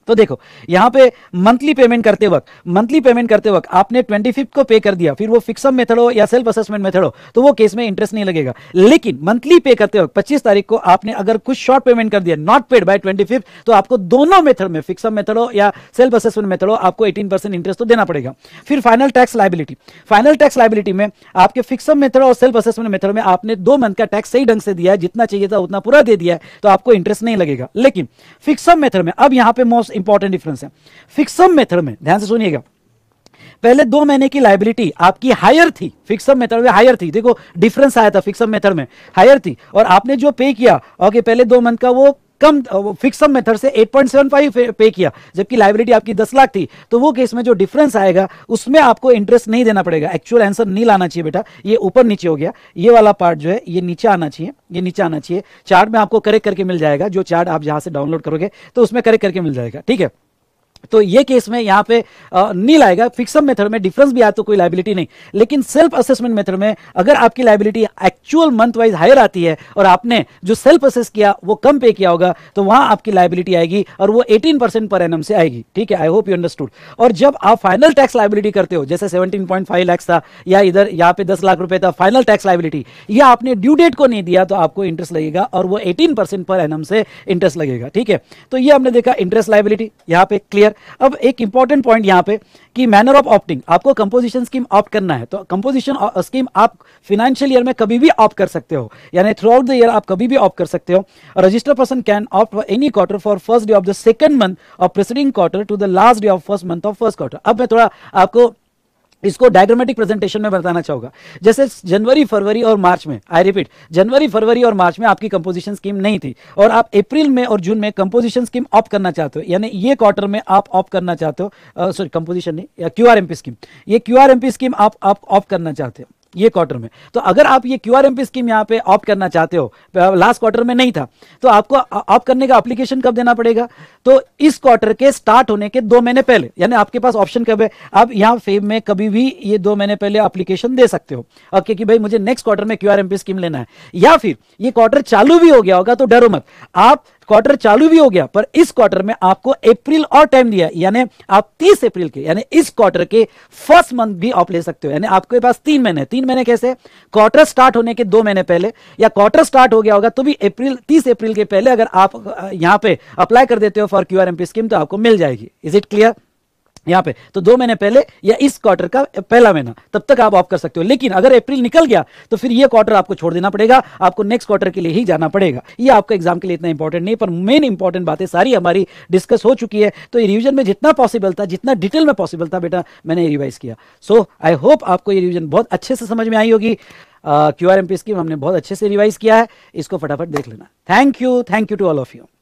तो देखो यहां पे मंथली पेमेंट करते वक्त मंथली पेमेंट करते वक्त आपने ट्वेंटी फिफ्थ को पे कर दिया फिर वो फिक्सअप मेथड हो या सेल्फ असेसमेंट मेथड हो तो वो केस में इंटरेस्ट नहीं लगेगा लेकिन मंथली पे करते वक्त पच्चीस तारीख को आपने अगर कुछ शॉर्ट पेमेंट कर दिया नॉट पेड बाय ट्वेंटी तो आपको दोनों मेथड में फिक्सअप मेथड हो या सेल्फ असेसमेंट मेथड हो आपको एटीन इंटरेस्ट तो देना पड़ेगा फिर final tax liability final tax liability में आपके फिक्सअप मेथड और सेल्फ असेसमेंट मेथड में आपने दो मंथ का टैक्स सही ढंग से दिया है जितना चाहिए था उतना पूरा दे दिया है तो आपको इंटरेस्ट नहीं लगेगा लेकिन फिक्सअप मेथड में अब यहां पर मोस्ट इंपॉर्टेंट डिफरेंस है फिक्सम मेथड में ध्यान से सुनिएगा पहले दो महीने की लाइबिलिटी आपकी हायर थी फिक्सअप मेथड में हायर थी देखो डिफरेंस आया था फिक्सअप मेथड में हायर थी और आपने जो पे किया ओके पहले दो मंथ का वो कम फिक्सम मेथड से 8.75 पे किया जबकि लाइबिलिटी आपकी 10 लाख थी तो वो केस में जो डिफरेंस आएगा उसमें आपको इंटरेस्ट नहीं देना पड़ेगा एक्चुअल आंसर नहीं लाना चाहिए बेटा ये ऊपर नीचे हो गया ये वाला पार्ट जो है ये नीचे आना चाहिए ये नीचे आना चाहिए चार्ट में आपको करेक्ट करके मिल जाएगा जो चार्ट आप जहां से डाउनलोड करोगे तो उसमें करेक्ट करके मिल जाएगा ठीक है तो ये केस में यहां पे नील आएगा फिक्सम मेथड में डिफरेंस भी आया तो कोई लाइबिलिटी नहीं लेकिन सेल्फ असेसमेंट मेथड में अगर आपकी liability actual month wise higher आती है और आपने जो सेल्फ असेस किया वो कम पे किया होगा तो वहां आपकी लाइबिलिटी आएगी और वो 18 परसेंट पर एनम से आएगी ठीक है आई होप यू अंडरस्टूड और जब आप फाइनल टैक्स लाइबिलिटी करते हो जैसे सेवनटीन पॉइंट फाइव लैक्स था या इधर यहाँ पे दस लाख रुपए था फाइनल टैक्स लाइबिलिटी या आपने ड्यू डेट को नहीं दिया तो आपको इंटरेस्ट लगेगा और वो एटीन पर एनम से इंटरेस्ट लगेगा ठीक है तो ये हमने देखा इंटरेस्ट लाइबिलिटी यहाँ पे क्लियर अब एक इंपॉर्टेंट पॉइंट यहाँ पे कि मैनर ऑफ ऑप्टिंग आपको कंपोजिशन स्कीम ऑप्ट करना है तो कंपोजिशन स्कीम uh, आप फाइनेंशियल ईयर में कभी भी ऑप्ट कर सकते हो यानी थ्रू आउट द ईयर आप कभी भी ऑप्ट कर सकते हो register person can opt for any quarter for first day of the second month of preceding quarter to the last day of first month of first quarter अब मैं थोड़ा आपको इसको डायग्रामेटिक प्रेजेंटेशन में बताना चाहूंगा जैसे जनवरी फरवरी और मार्च में आई रिपीट जनवरी फरवरी और मार्च में आपकी कंपोजिशन स्कीम नहीं थी और आप अप्रैल में और जून में कंपोजिशन स्कीम ऑफ करना चाहते हो यानी ये क्वार्टर में आप ऑफ करना चाहते हो सॉरी कंपोजिशन नहीं या क्यू स्कीम ये क्यू स्कीम आप ऑफ करना चाहते हो ये क्वार्टर में तो अगर आप ये Q R M P scheme यहाँ पे ऑप्ट करना चाहते हो लास्ट क्वार्टर में नहीं था तो आपको ऑप्ट करने का अप्लीकेशन कब देना पड़ेगा तो इस क्वार्टर के स्टार्ट होने के दो महीने पहले यानी आपके पास ऑप्शन कब है आप यहाँ फेब में कभी भी ये दो महीने पहले अप्लीकेशन दे सकते हो ओके कि भाई मुझे नेक्स्ट क्वार्टर में Q R M P scheme लेना है या फिर ये क्वार्टर चालू भी हो गया होगा तो डरो मत आप क्वार्टर चालू भी हो गया पर इस क्वार्टर में आपको अप्रैल और टाइम दिया यानी आप 30 अप्रैल के यानी इस क्वार्टर के फर्स्ट मंथ भी आप ले सकते हो यानी आपके पास तीन महीने तीन महीने कैसे क्वार्टर स्टार्ट होने के दो महीने पहले या क्वार्टर स्टार्ट हो गया होगा तो भी अप्रैल तीस अप्रैल के पहले अगर आप यहां पर अप्लाई कर देते हो फॉर क्यू स्कीम तो आपको मिल जाएगी इज इट क्लियर यहां पे तो दो महीने पहले या इस क्वार्टर का पहला महीना तब तक आप ऑफ कर सकते हो लेकिन अगर अप्रैल निकल गया तो फिर ये क्वार्टर आपको छोड़ देना पड़ेगा आपको नेक्स्ट क्वार्टर के लिए ही जाना पड़ेगा ये आपका एग्जाम के लिए इतना इंपॉर्टेंट नहीं पर मेन इंपॉर्टेंट बातें सारी हमारी डिस्कस हो चुकी है तो रिविजन में जितना पॉसिबल था जितना डिटेल में पॉसिबल था बेटा मैंने रिवाइज किया सो आई होप आपको ये रिविजन बहुत अच्छे से समझ में आई होगी Q R M P scheme हमने बहुत अच्छे से रिवाइज किया है इसको फटाफट देख लेना thank you thank you to all of you